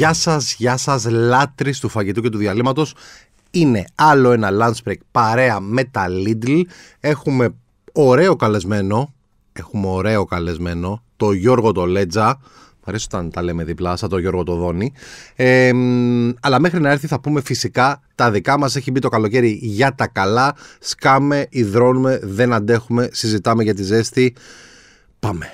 Γεια σας, γεια σας, λάτρεις του φαγητού και του διαλύματος. Είναι άλλο ένα lunch break παρέα με τα Lidl. Έχουμε ωραίο καλεσμένο. Έχουμε ωραίο καλεσμένο. Το Γιώργο το Λέτζα. Μ' αρέσει όταν τα λέμε διπλά, σαν το Γιώργο το Δόνι. αλλά μέχρι να έρθει θα πούμε φυσικά τα δικά μας. Έχει μπει το καλοκαίρι για τα καλά. Σκάμε, υδρώνουμε, δεν αντέχουμε, συζητάμε για τη ζέστη. Πάμε.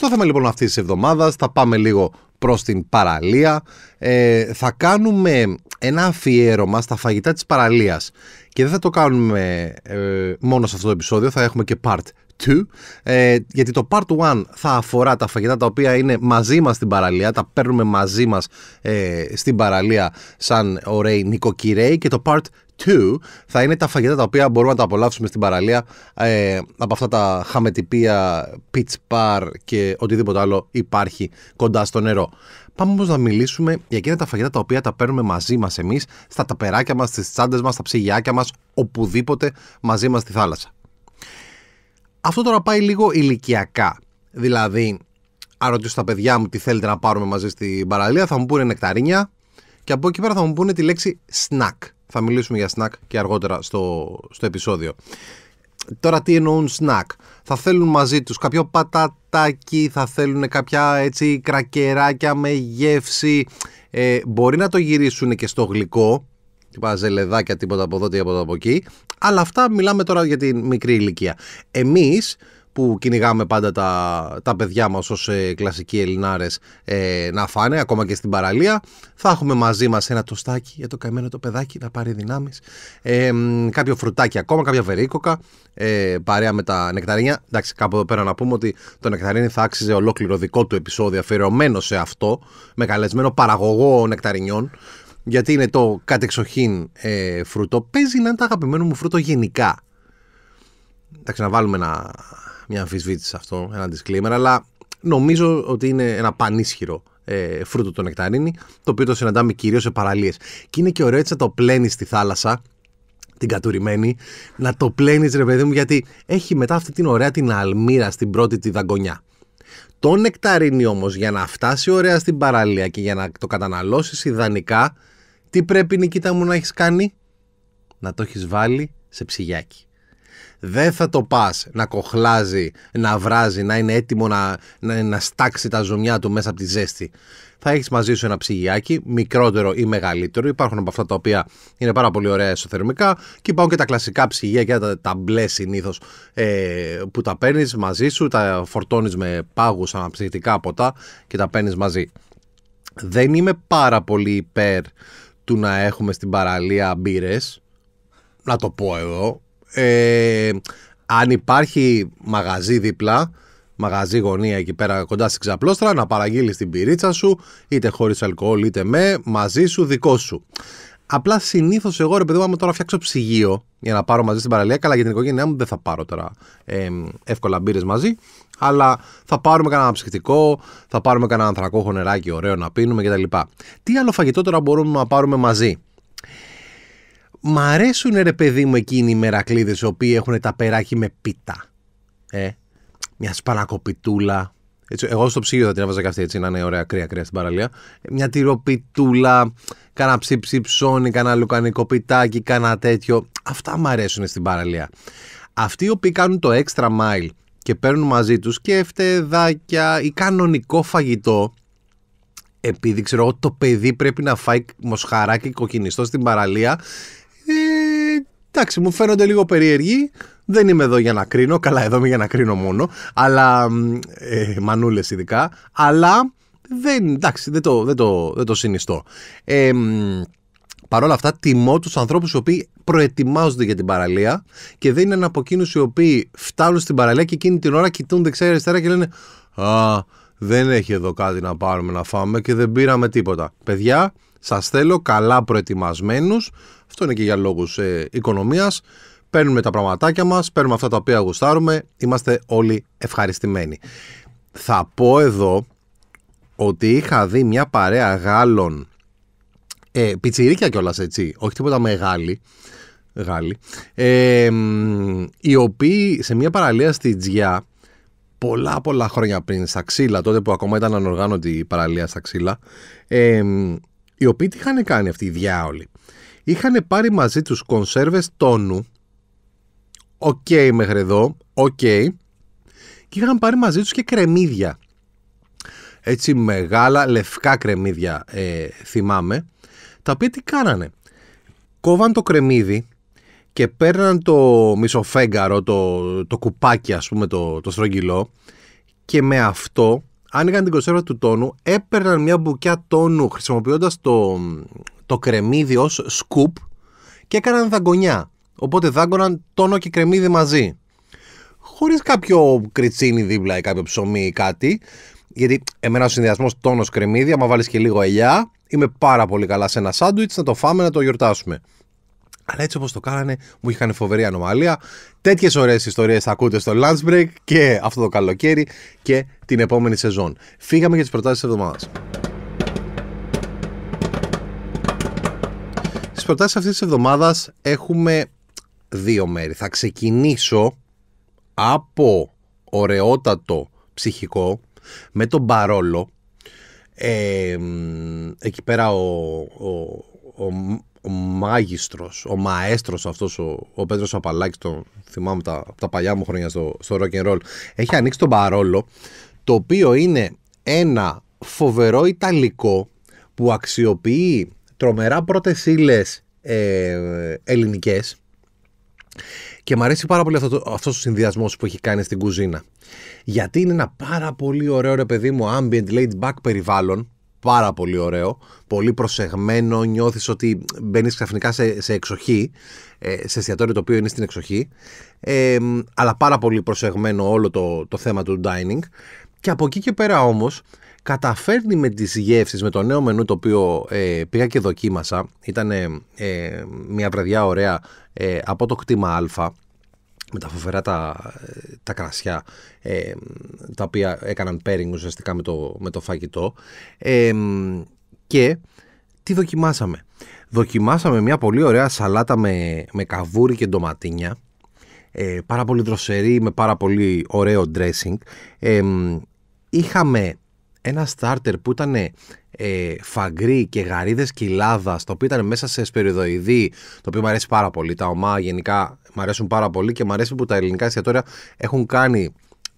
Το θέμα λοιπόν αυτής της εβδομάδας θα πάμε λίγο προς την παραλία. Ε, θα κάνουμε ένα αφιέρωμα στα φαγητά της παραλίας. Και δεν θα το κάνουμε ε, μόνο σε αυτό το επεισόδιο, θα έχουμε και part 2 ε, γιατί το part 1 θα αφορά τα φαγητά τα οποία είναι μαζί μας στην παραλία τα παίρνουμε μαζί μας ε, στην παραλία σαν ωραίοι νοικοκυρέοι και το part 2 θα είναι τα φαγητά τα οποία μπορούμε να τα απολαύσουμε στην παραλία ε, από αυτά τα χαμετυπία, pitch bar και οτιδήποτε άλλο υπάρχει κοντά στο νερό. Πάμε όμως να μιλήσουμε για εκείνα τα φαγητά τα οποία τα παίρνουμε μαζί μας εμείς, στα ταπεράκια μας, στις τσάντες μας, στα ψυγιάκια μας, οπουδήποτε μαζί μας στη θάλασσα. Αυτό τώρα πάει λίγο ηλικιακά. Δηλαδή, αν ρωτήσω τα παιδιά μου τι θέλετε να πάρουμε μαζί στην παραλία, θα μου πούνε νεκταρίνια και από εκεί πέρα θα μου πούνε τη λέξη snack. Θα μιλήσουμε για snack και αργότερα στο, στο επεισόδιο. Τώρα τι εννοούν snack. Θα θέλουν μαζί τους κάποιο πατατάκι, θα θέλουν κάποια έτσι κρακεράκια με γεύση. Ε, μπορεί να το γυρίσουν και στο γλυκό, τίποτα ζελεδάκια τίποτα από εδώ, τίποτα από εκεί. Αλλά αυτά μιλάμε τώρα για τη μικρή ηλικία. Εμείς που κυνηγάμε πάντα τα, τα παιδιά μας ως ε, κλασικοί Ελληνάρες ε, να φάνε, ακόμα και στην παραλία. Θα έχουμε μαζί μας ένα τοστάκι για το καημένο το παιδάκι να πάρει δυνάμεις. κάποιο φρουτάκι ακόμα, κάποια βερίκοκα, ε, παρέα με τα νεκταρίνια. Εντάξει, κάπου εδώ πέρα να πούμε ότι το νεκταρίνι θα άξιζε ολόκληρο δικό του επεισόδιο αφιερωμένο σε αυτό, με καλεσμένο παραγωγό νεκταρινιών γιατί είναι το κατεξοχήν ε, φρούτο, παίζει να είναι το αγαπημένο μου φρούτο γενικά. Εντάξει, να βάλουμε ένα, μια αμφισβήτηση σε αυτό, ένα disclaimer, αλλά νομίζω ότι είναι ένα πανίσχυρο ε, φρούτο το νεκταρίνι, το οποίο το συναντάμε κυρίως σε παραλίες. Και είναι και ωραίο έτσι να το πλένεις στη θάλασσα, την κατουρημένη, να το πλένεις ρε παιδί μου, γιατί έχει μετά αυτή την ωραία την αλμύρα στην πρώτη τη δαγκονιά το νεκταρίνι όμως για να φτάσει ωραία στην παραλία και για να το καταναλώσεις ιδανικά, τι πρέπει Νικήτα μου να έχεις κάνει? Να το έχεις βάλει σε ψυγιάκι δεν θα το πας να κοχλάζει, να βράζει, να είναι έτοιμο να, να, να στάξει τα ζωμιά του μέσα από τη ζέστη. Θα έχεις μαζί σου ένα ψυγιάκι, μικρότερο ή μεγαλύτερο. Υπάρχουν από αυτά τα οποία είναι πάρα πολύ ωραία εσωτερικά και υπάρχουν και τα κλασικά ψυγεία και τα, τα μπλε συνήθως ε, που τα παίρνεις μαζί σου, τα φορτώνεις με πάγους αναψυκτικά ποτά και τα παίρνεις μαζί. Δεν είμαι πάρα πολύ υπέρ του να έχουμε στην παραλία μπύρες. Να το πω εδώ ε, αν υπάρχει μαγαζί δίπλα, μαγαζί γωνία εκεί πέρα κοντά στην ξαπλώστρα, να παραγγείλεις την πυρίτσα σου, είτε χωρίς αλκοόλ είτε με, μαζί σου, δικό σου. Απλά συνήθως εγώ, ρε παιδί μου, άμα τώρα φτιάξω ψυγείο για να πάρω μαζί στην παραλία, καλά για την οικογένειά μου δεν θα πάρω τώρα ε, εύκολα μπύρες μαζί. Αλλά θα πάρουμε κανένα ψυχτικό, θα πάρουμε κανένα ανθρακόχο νεράκι ωραίο να πίνουμε κτλ. Τι άλλο φαγητό τώρα μπορούμε να πάρουμε μαζί. Μ' αρέσουν ρε παιδί μου εκείνοι οι μερακλείδες οι οποίοι έχουν τα περάκι με πίτα. Ε, μιας σπανακοπιτούλα. Έτσι, εγώ στο ψυγείο θα την έβαζα και αυτή έτσι να είναι ωραία κρύα κρύα στην παραλία. Μια τυροπιτούλα, κάνα ψήψη ψώνι, κάνα λουκανικό πιτάκι, κάνα τέτοιο. Αυτά μ' αρέσουν στην παραλία. Αυτοί οι οποίοι κάνουν το extra mile και παίρνουν μαζί τους και φτεδάκια ή κανονικό φαγητό επειδή ξέρω ότι το παιδί πρέπει να φάει μοσχαράκι κοκκινιστό στην παραλία ε, εντάξει, μου φαίνονται λίγο περίεργοι. Δεν είμαι εδώ για να κρίνω. Καλά, εδώ είμαι για να κρίνω μόνο. Αλλά. Ε, Μανούλες ειδικά. Αλλά. Δεν, εντάξει, δεν το, δεν το, δεν το συνιστώ. Ε, Παρ' όλα αυτά, τιμώ τους ανθρώπους οι οποίοι προετοιμάζονται για την παραλία και δεν είναι από εκείνους οι οποίοι φτάνουν στην παραλία και εκείνη την ώρα κοιτούν δεξιά-αριστερά και λένε Α, δεν έχει εδώ κάτι να πάρουμε να φάμε και δεν πήραμε τίποτα. Παιδιά, σας θέλω καλά προετοιμασμένους αυτό είναι και για λόγους ε, οικονομίας. Παίρνουμε τα πραγματάκια μας, παίρνουμε αυτά τα οποία γουστάρουμε, είμαστε όλοι ευχαριστημένοι. Θα πω εδώ ότι είχα δει μια παρέα Γάλλων. Ε, πιτσιρίκια κιόλας έτσι, όχι τίποτα μεγάλη. Γάλλοι, ε, οι οποίοι σε μια παραλία στη Τζιά πολλά πολλά χρόνια πριν στα ξύλα, τότε που ακόμα ήταν ανοργάνωτη η παραλία στα ξύλα, ε, οι οποίοι τι είχαν κάνει αυτοί οι διάολοι είχαν πάρει μαζί τους κονσέρβες τόνου, οκ okay μέχρι εδώ, οκ, και είχαν πάρει μαζί τους και κρεμμύδια. Έτσι μεγάλα λευκά κρεμμύδια ε, θυμάμαι, τα οποία τι κάνανε. Κόβαν το κρεμμύδι και παίρναν το μισοφέγγαρο, το, το κουπάκι ας πούμε το, το στρογγυλό και με αυτό άνοιγαν την κονσέρβα του τόνου, έπαιρναν μια μπουκιά τόνου χρησιμοποιώντας το, το κρεμμύδι ως σκουπ και έκαναν δαγκονιά. Οπότε δάγκωναν τόνο και κρεμμύδι μαζί. Χωρίς κάποιο κριτσίνι δίπλα ή κάποιο ψωμί ή κάτι. Γιατί εμένα ο συνδυασμός τόνο κρεμμύδι, άμα βάλεις και λίγο ελιά, είμαι πάρα πολύ καλά σε ένα σάντουιτ να το φάμε να το γιορτάσουμε. Αλλά έτσι όπως το κάνανε, μου είχαν φοβερή ανομαλία. Τέτοιες ωραίες ιστορίες θα ακούτε στο lunch break και αυτό το καλοκαίρι και την επόμενη σεζόν. Φύγαμε για τις προτάσεις της εβδομάδας. Στις προτάσεις αυτής της εβδομάδας έχουμε δύο μέρη. Θα ξεκινήσω από ωραιότατο ψυχικό με τον Παρόλο. Ε, εκεί πέρα ο, ο ο μάγιστρος, ο μαέστρος αυτός, ο, ο Πέτρος Απαλάκης, τον θυμάμαι τα, τα παλιά μου χρόνια στο, στο rock and roll, έχει ανοίξει τον παρόλο, το οποίο είναι ένα φοβερό ιταλικό που αξιοποιεί τρομερά πρώτες ύλες ε, ελληνικές και μου αρέσει πάρα πολύ αυτό, αυτός ο συνδυασμός που έχει κάνει στην κουζίνα. Γιατί είναι ένα πάρα πολύ ωραίο ρε παιδί μου ambient laid back περιβάλλον πάρα πολύ ωραίο, πολύ προσεγμένο, νιώθεις ότι μπαίνεις ξαφνικά σε, εξοχή, ε, σε εστιατόριο το οποίο είναι στην εξοχή, ε, αλλά πάρα πολύ προσεγμένο όλο το, το θέμα του dining. Και από εκεί και πέρα όμως καταφέρνει με τις γεύσεις, με το νέο μενού το οποίο ε, πήγα και δοκίμασα, ήταν ε, μια βραδιά ωραία από το κτήμα Α, με τα φοβερά τα, κρασιά ε, τα οποία έκαναν pairing ουσιαστικά με το, με το φαγητό ε, και τι δοκιμάσαμε δοκιμάσαμε μια πολύ ωραία σαλάτα με, με καβούρι και ντοματίνια ε, πάρα πολύ δροσερή με πάρα πολύ ωραίο dressing ε, είχαμε ένα starter που ήταν ε, φαγκρί και γαρίδες κοιλάδα, το οποίο ήταν μέσα σε σπεριδοειδή, το οποίο μου αρέσει πάρα πολύ. Τα ομά γενικά Μ' αρέσουν πάρα πολύ και μ' αρέσει που τα ελληνικά εστιατόρια έχουν κάνει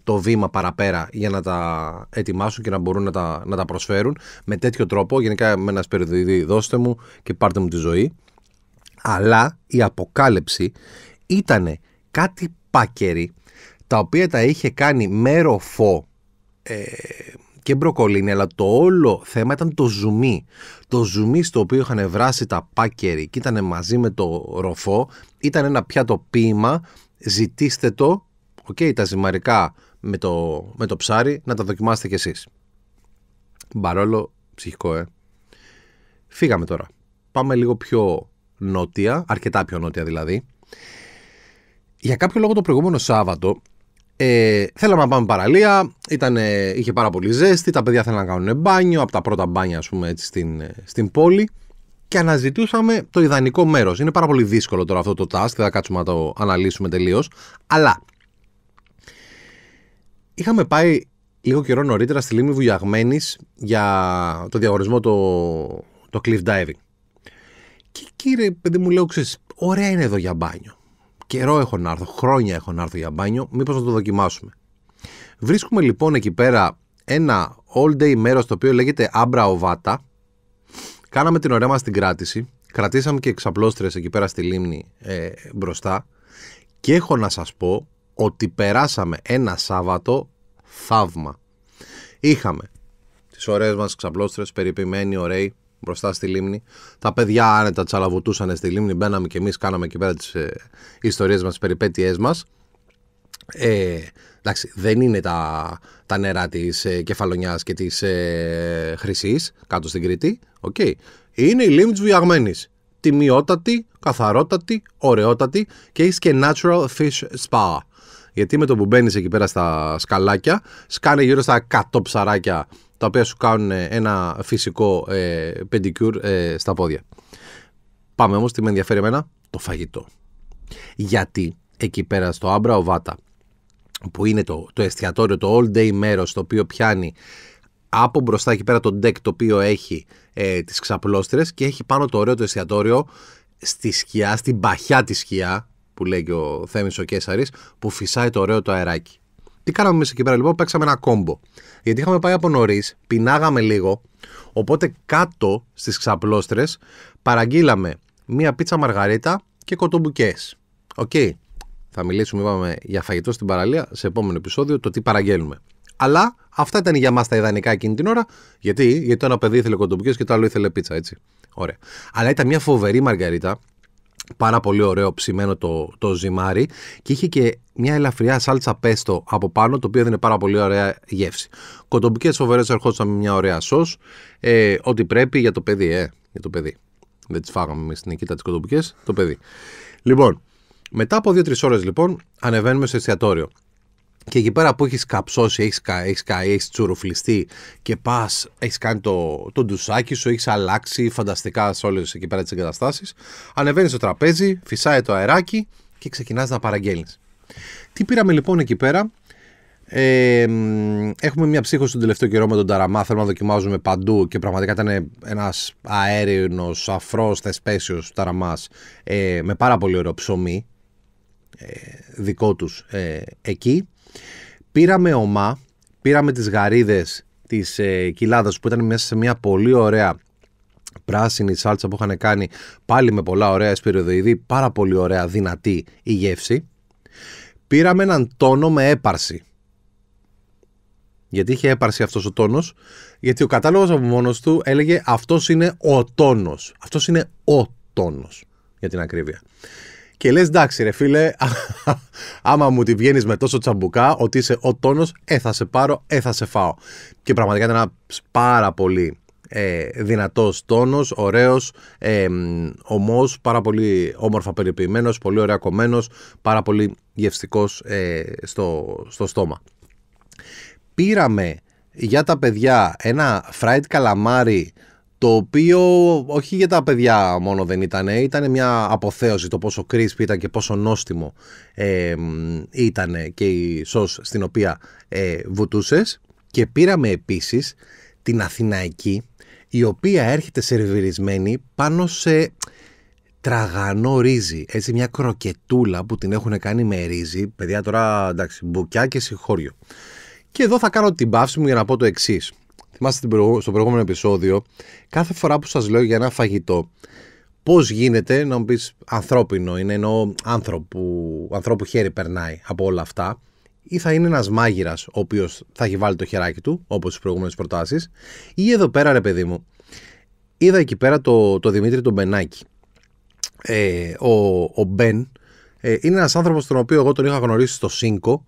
το βήμα παραπέρα για να τα ετοιμάσουν και να μπορούν να τα, να τα προσφέρουν με τέτοιο τρόπο. Γενικά με ένα σπεριδίδι, δώστε μου και πάρτε μου τη ζωή. Αλλά η αποκάλυψη ήταν κάτι πάκερη τα οποία τα είχε κάνει μέρο φω ε, και μπροκολίνη, αλλά το όλο θέμα ήταν το ζουμί. Το ζουμί στο οποίο είχαν βράσει τα πάκερι και ήταν μαζί με το ροφό, ήταν ένα πιάτο ποίημα, ζητήστε το, okay, τα ζυμαρικά με το, με το ψάρι, να τα δοκιμάσετε κι εσείς. Μπαρόλο, ψυχικό, ε. Φύγαμε τώρα. Πάμε λίγο πιο νότια, αρκετά πιο νότια δηλαδή. Για κάποιο λόγο το προηγούμενο Σάββατο ε, θέλαμε να πάμε παραλία, ήταν, είχε πάρα πολύ ζέστη, τα παιδιά θέλαν να κάνουν μπάνιο, από τα πρώτα μπάνια ας πούμε, έτσι, στην, ε, στην πόλη και αναζητούσαμε το ιδανικό μέρος. Είναι πάρα πολύ δύσκολο τώρα αυτό το task, δεν θα κάτσουμε να το αναλύσουμε τελείως, αλλά είχαμε πάει λίγο καιρό νωρίτερα στη λίμνη βουλιαγμένη για το διαγωνισμό το, το cliff diving. Και κύριε παιδί μου λέω, ξέρεις, ωραία είναι εδώ για μπάνιο. Καιρό έχω να έρθω, χρόνια έχω να έρθω για μπάνιο, μήπως να το δοκιμάσουμε. Βρίσκουμε λοιπόν εκεί πέρα ένα all day μέρος το οποίο λέγεται Άμπρα οβάτα Κάναμε την ωραία μας την κράτηση, κρατήσαμε και εξαπλώστρες εκεί πέρα στη λίμνη ε, μπροστά και έχω να σας πω ότι περάσαμε ένα Σάββατο θαύμα. Είχαμε τις ωραίες μας ξαπλώστρες, περιποιημένοι, ωραίοι, μπροστά στη λίμνη. Τα παιδιά άνετα τσαλαβουτούσαν στη λίμνη. Μπαίναμε και εμείς, κάναμε εκεί πέρα τις ε, ιστορίες μας, τις περιπέτειές μας. Ε, εντάξει, δεν είναι τα, τα νερά της ε, και της ε, Χρυσής κάτω στην Κρήτη. Okay. Είναι η λίμνη της Βουλιαγμένης. Τιμιότατη, καθαρότατη, ωραιότατη και έχεις και natural fish spa. Γιατί με το που μπαίνεις εκεί πέρα στα σκαλάκια, σκάνε γύρω στα 100 ψαράκια τα οποία σου κάνουν ε, ένα φυσικό ε, ε, στα πόδια. Πάμε όμως, τι με ενδιαφέρει εμένα, το φαγητό. Γιατί εκεί πέρα στο Άμπρα Οβάτα, που είναι το, το εστιατόριο, το all day μέρος, το οποίο πιάνει από μπροστά εκεί πέρα το deck το οποίο έχει ε, τις ξαπλώστρες και έχει πάνω το ωραίο το εστιατόριο στη σκιά, στην παχιά της σκιά που λέει ο Θέμης ο Κέσαρης που φυσάει το ωραίο το αεράκι. Τι κάναμε εμείς εκεί πέρα λοιπόν, παίξαμε ένα κόμπο. Γιατί είχαμε πάει από νωρίς, πεινάγαμε λίγο. Οπότε κάτω στις ξαπλώστρες παραγγείλαμε μία πίτσα μαργαρίτα και κοτομπουκέ. Οκ. Θα μιλήσουμε, είπαμε, για φαγητό στην παραλία σε επόμενο επεισόδιο, το τι παραγγέλνουμε. Αλλά αυτά ήταν για μας τα ιδανικά εκείνη την ώρα. Γιατί, γιατί το ένα παιδί ήθελε κοτομπουκέ και το άλλο ήθελε πίτσα, έτσι. Ωραία. Αλλά ήταν μια φοβερή μαργαρίτα πάρα πολύ ωραίο ψημένο το, το ζυμάρι και είχε και μια ελαφριά σάλτσα πέστο από πάνω το οποίο δεν είναι πάρα πολύ ωραία γεύση. Κοτομπικέ φοβέρε, ερχόντουσαν με μια ωραία σως, ε, ό,τι πρέπει για το παιδί, ε, για το παιδί. Δεν τις φάγαμε εμείς στην Νικήτα τις κοτομπικέ, το παιδί. Λοιπόν, μετά από 2-3 ώρες λοιπόν ανεβαίνουμε στο εστιατόριο. Και εκεί πέρα που έχεις καψώσει, έχεις έχεις καεί, έχεις τσουρουφλιστεί και πας, έχεις κάνει το, το ντουσάκι σου, έχεις αλλάξει φανταστικά σε όλες εκεί πέρα τις εγκαταστάσεις. Ανεβαίνεις στο τραπέζι, φυσάει το αεράκι και ξεκινάς να παραγγέλνεις. Τι πήραμε λοιπόν εκεί πέρα. Ε, έχουμε μια ψύχο τον τελευταίο καιρό με τον Ταραμά. Θέλουμε να δοκιμάζουμε παντού και πραγματικά ήταν ένας αέρινος, αφρός, θεσπέσιος Ταραμάς ε, με πάρα πολύ ωραίο ψωμί ε, δικό τους ε, εκεί. Πήραμε ομά, πήραμε τις γαρίδες της ε, κοιλάδας που ήταν μέσα σε μια πολύ ωραία πράσινη σάλτσα που είχαν κάνει πάλι με πολλά ωραία εσπυροδοειδή πάρα πολύ ωραία, δυνατή η γεύση. Πήραμε έναν τόνο με έπαρση. Γιατί είχε έπαρση αυτός ο τόνος, γιατί ο κατάλογος από μόνος του έλεγε αυτός είναι ο τόνος. Αυτός είναι ο τόνος, για την ακρίβεια και λες εντάξει, ρε φίλε, άμα μου τη βγαίνεις με τόσο τσαμπουκά ότι είσαι ο τόνος, ε, θα σε πάρω, ε, θα σε φάω. Και πραγματικά ήταν ένας πάρα πολύ ε, δυνατός τόνος, ωραίος, ε, ομός, πάρα πολύ όμορφα περιποιημένος, πολύ ωραία κομμένος, πάρα πολύ γευστικός ε, στο, στόμα. Πήραμε για τα παιδιά ένα φράιτ καλαμάρι το οποίο όχι για τα παιδιά μόνο δεν ήταν, ήταν μια αποθέωση το πόσο crispy ήταν και πόσο νόστιμο ε, ήταν και η σως στην οποία ε, βουτούσες και πήραμε επίσης την Αθηναϊκή η οποία έρχεται σερβιρισμένη πάνω σε τραγανό ρύζι, έτσι μια κροκετούλα που την έχουν κάνει με ρύζι, παιδιά τώρα εντάξει μπουκιά και συγχώριο. Και εδώ θα κάνω την παύση μου για να πω το εξής. Θυμάστε στο προηγούμενο επεισόδιο, κάθε φορά που σας λέω για ένα φαγητό, πώς γίνεται να μου πεις ανθρώπινο, είναι ενώ άνθρωπου, ανθρώπου χέρι περνάει από όλα αυτά, ή θα είναι ένας μάγειρας ο οποίος θα έχει βάλει το χεράκι του, όπως στις προηγούμενες προτάσεις, ή εδώ πέρα ρε παιδί μου, είδα εκεί πέρα το, το Δημήτρη τον Μπενάκη. Ε, ο, ο Μπεν ε, είναι ένας άνθρωπος τον οποίο εγώ τον είχα γνωρίσει στο Σίνκο,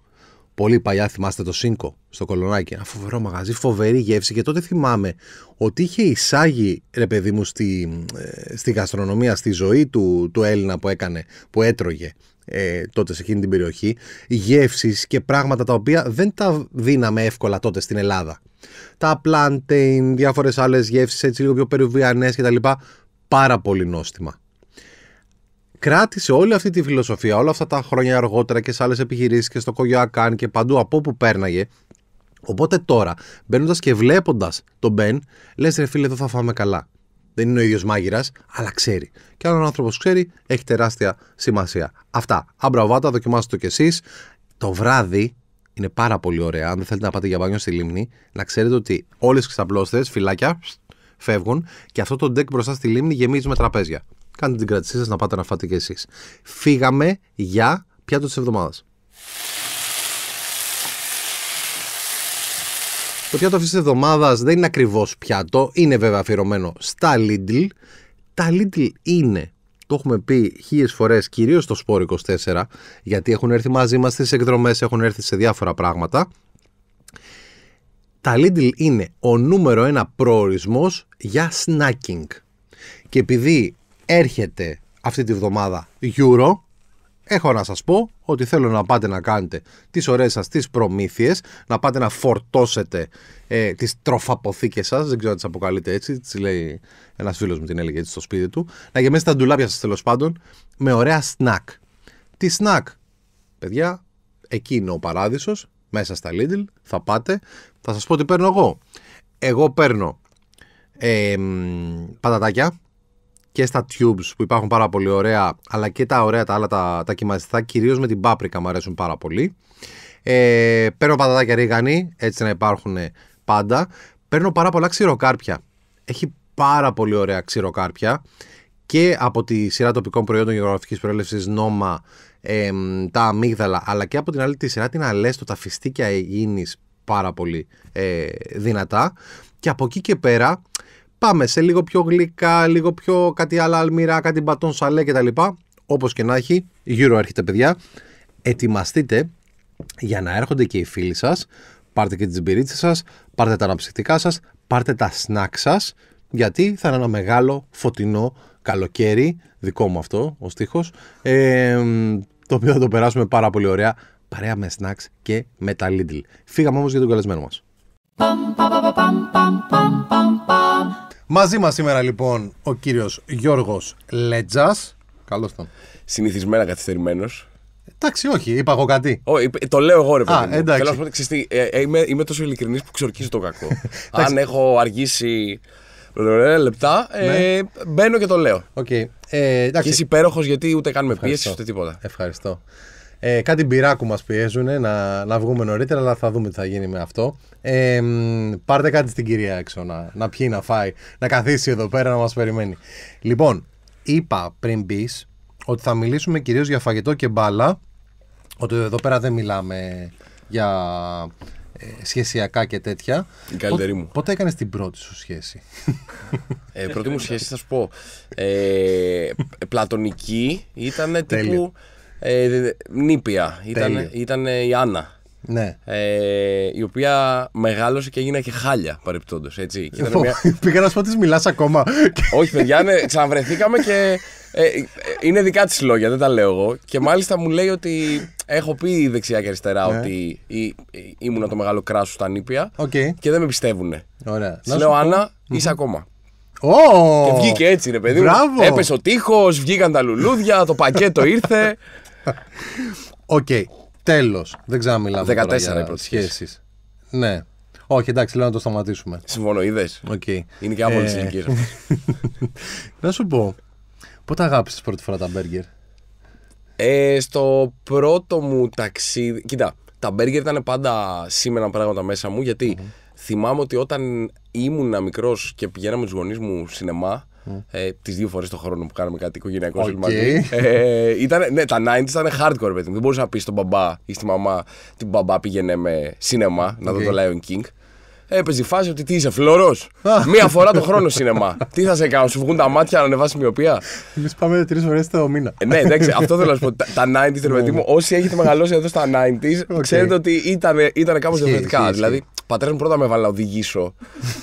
Πολύ παλιά θυμάστε το Σίνκο στο Κολονάκι. Ένα φοβερό μαγαζί, φοβερή γεύση. Και τότε θυμάμαι ότι είχε εισάγει, ρε παιδί μου, στη, ε, στη γαστρονομία, στη ζωή του, του Έλληνα που έκανε, που έτρωγε ε, τότε σε εκείνη την περιοχή, γεύσεις και πράγματα τα οποία δεν τα δίναμε εύκολα τότε στην Ελλάδα. Τα plantain, διάφορες άλλες γεύσεις, έτσι λίγο πιο περουβιανές κτλ. Πάρα πολύ νόστιμα κράτησε όλη αυτή τη φιλοσοφία όλα αυτά τα χρόνια αργότερα και σε άλλες επιχειρήσεις και στο Κογιοακάν και παντού από όπου πέρναγε. Οπότε τώρα, μπαίνοντας και βλέποντας τον Μπεν, λες ρε φίλε, εδώ θα φάμε καλά. Δεν είναι ο ίδιος μάγειρας, αλλά ξέρει. Και αν ο άνθρωπος ξέρει, έχει τεράστια σημασία. Αυτά. Αμπραβάτα, δοκιμάστε το κι εσείς. Το βράδυ είναι πάρα πολύ ωραία. Αν δεν θέλετε να πάτε για μπάνιο στη λίμνη, να ξέρετε ότι όλες τι ξαπλώστες, φυλάκια, φεύγουν και αυτό το deck μπροστά στη λίμνη γεμίζει με τραπέζια. Κάντε την κρατησή σας να πάτε να φάτε και εσείς. Φύγαμε για πιάτο της εβδομάδας. Το πιάτο αυτής της εβδομάδας δεν είναι ακριβώς πιάτο, είναι βέβαια αφιερωμένο στα Lidl. Τα Lidl είναι, το έχουμε πει χίλιες φορές, κυρίως στο Σπόρ 24, γιατί έχουν έρθει μαζί μας στις εκδρομές, έχουν έρθει σε διάφορα πράγματα. Τα Lidl είναι ο νούμερο ένα προορισμός για snacking. Και επειδή έρχεται αυτή τη βδομάδα Euro έχω να σας πω ότι θέλω να πάτε να κάνετε τις ωραίες σας τις προμήθειες, να πάτε να φορτώσετε ε, τις τροφαποθήκες σας, δεν ξέρω αν τις αποκαλείτε έτσι, τις λέει ένας φίλος μου την έλεγε έτσι στο σπίτι του, να γεμίσετε τα ντουλάπια σας τέλος πάντων με ωραία snack. Τι snack, παιδιά, εκεί είναι ο παράδεισος, μέσα στα Lidl, θα πάτε, θα σας πω τι παίρνω εγώ. Εγώ παίρνω ε, πατατάκια, και στα tubes που υπάρχουν πάρα πολύ ωραία, αλλά και τα ωραία τα άλλα τα, τα κυρίως με την πάπρικα μου αρέσουν πάρα πολύ. Ε, παίρνω πατατάκια ρίγανη, έτσι να υπάρχουν πάντα. Παίρνω πάρα πολλά ξηροκάρπια. Έχει πάρα πολύ ωραία ξηροκάρπια και από τη σειρά τοπικών προϊόντων γεωγραφικής προέλευσης νόμα τα αμύγδαλα αλλά και από την άλλη τη σειρά την αλέστο τα φιστίκια γίνεις πάρα πολύ ε, δυνατά και από εκεί και πέρα Πάμε σε λίγο πιο γλυκά, λίγο πιο κάτι άλλα αλμυρά, κάτι μπατόν σαλέ κτλ. Όπως και να έχει, γύρω έρχεται παιδιά. Ετοιμαστείτε για να έρχονται και οι φίλοι σας. Πάρτε και τις μπυρίτσες σας, πάρτε τα αναψυκτικά σας, πάρτε τα σνακ σας. Γιατί θα είναι ένα μεγάλο φωτεινό καλοκαίρι, δικό μου αυτό ο στίχος, ε, το οποίο θα το περάσουμε πάρα πολύ ωραία, παρέα με snacks και με τα Lidl. Φύγαμε όμως για τον καλεσμένο μας. Μαζί μας σήμερα λοιπόν ο κύριος Γιώργος Λέτζας. Καλώς τον. Συνηθισμένα καθυστερημένος. Εντάξει, όχι, είπα εγώ κάτι. Ό, το λέω εγώ ρε παιδί. Θέλω να πω ότι ε, ε, είμαι, τόσο ειλικρινής που ξορκίζει το κακό. Αν έχω αργήσει λεπτά, ε, ναι. μπαίνω και το λέω. Okay. Ε, και είσαι υπέροχος γιατί ούτε κάνουμε πίεση ούτε τίποτα. Ευχαριστώ. Ε, κάτι μπειράκου μας πιέζουν να, να βγούμε νωρίτερα, αλλά θα δούμε τι θα γίνει με αυτό. Ε, πάρτε κάτι στην κυρία έξω να, να πιει, να φάει, να καθίσει εδώ πέρα να μας περιμένει. Λοιπόν, είπα πριν μπεις ότι θα μιλήσουμε κυρίως για φαγητό και μπάλα, ότι εδώ πέρα δεν μιλάμε για ε, σχεσιακά και τέτοια. καλύτερη μου. Πότε έκανες την πρώτη σου σχέση. ε, πρώτη μου σχέση θα σου πω. Ε, πλατωνική ήταν τύπου... Ε, νήπια. Ήταν, ήταν η Άννα. Ναι. Ε, η οποία μεγάλωσε και έγινε και χάλια παρεπιπτόντω. Μια... Πήγα να σου πω ότι μιλάς ακόμα. Όχι, παιδιά, ναι, ξαναβρεθήκαμε και. Ε, ε είναι δικά της λόγια, δεν τα λέω εγώ. Και μάλιστα μου λέει ότι έχω πει δεξιά και αριστερά ναι. ότι ή, το μεγάλο κράσος στα νήπια okay. και δεν με πιστεύουν. Ωραία. λέω, Άννα, είσαι ακόμα. Oh! Και βγήκε έτσι, ρε παιδί μου. Έπεσε ο τείχος, βγήκαν τα λουλούδια, το πακέτο ήρθε. Οκ. okay. Τέλος. Δεν ξαναμιλάμε. 14 τώρα για οι σχέσεις. Ναι. Όχι, εντάξει, λέω να το σταματήσουμε. Συμφωνώ, είδες. Okay. Είναι και άμμο τη ηλικία Να σου πω, πότε αγάπησες πρώτη φορά τα μπέργκερ. Ε, στο πρώτο μου ταξίδι. Κοίτα, τα μπέργκερ ήταν πάντα σήμερα πράγματα μέσα μου γιατί mm-hmm. θυμάμαι ότι όταν ήμουν μικρός και πηγαίναμε τους γονείς μου σινεμά, ε, Τις δύο φορές το χρόνο που κάναμε κάτι οικογενειακό okay. Ε, ήταν, ναι, τα 90 ήταν hardcore, παιδί Δεν μπορούσα να πεις στον μπαμπά ή στη μαμά την μπαμπά πήγαινε με σινεμά να δω το Lion King. Έπαιζε η φάση ότι τι είσαι, φλωρό. Μία φορά το χρόνο σινεμά. τι θα σε κάνω, σου βγουν τα μάτια να ανεβάσεις μοιοπία. Εμείς πάμε τρεις φορές το μήνα. Ε, ναι, εντάξει, αυτό θέλω να σου πω. Τα, 90s, ναι. μου, όσοι έχετε μεγαλώσει εδώ στα 90s, ξέρετε ότι ήταν, ήταν κάπω διαφορετικά. δηλαδή, πατέρας μου πρώτα με έβαλε να οδηγήσω,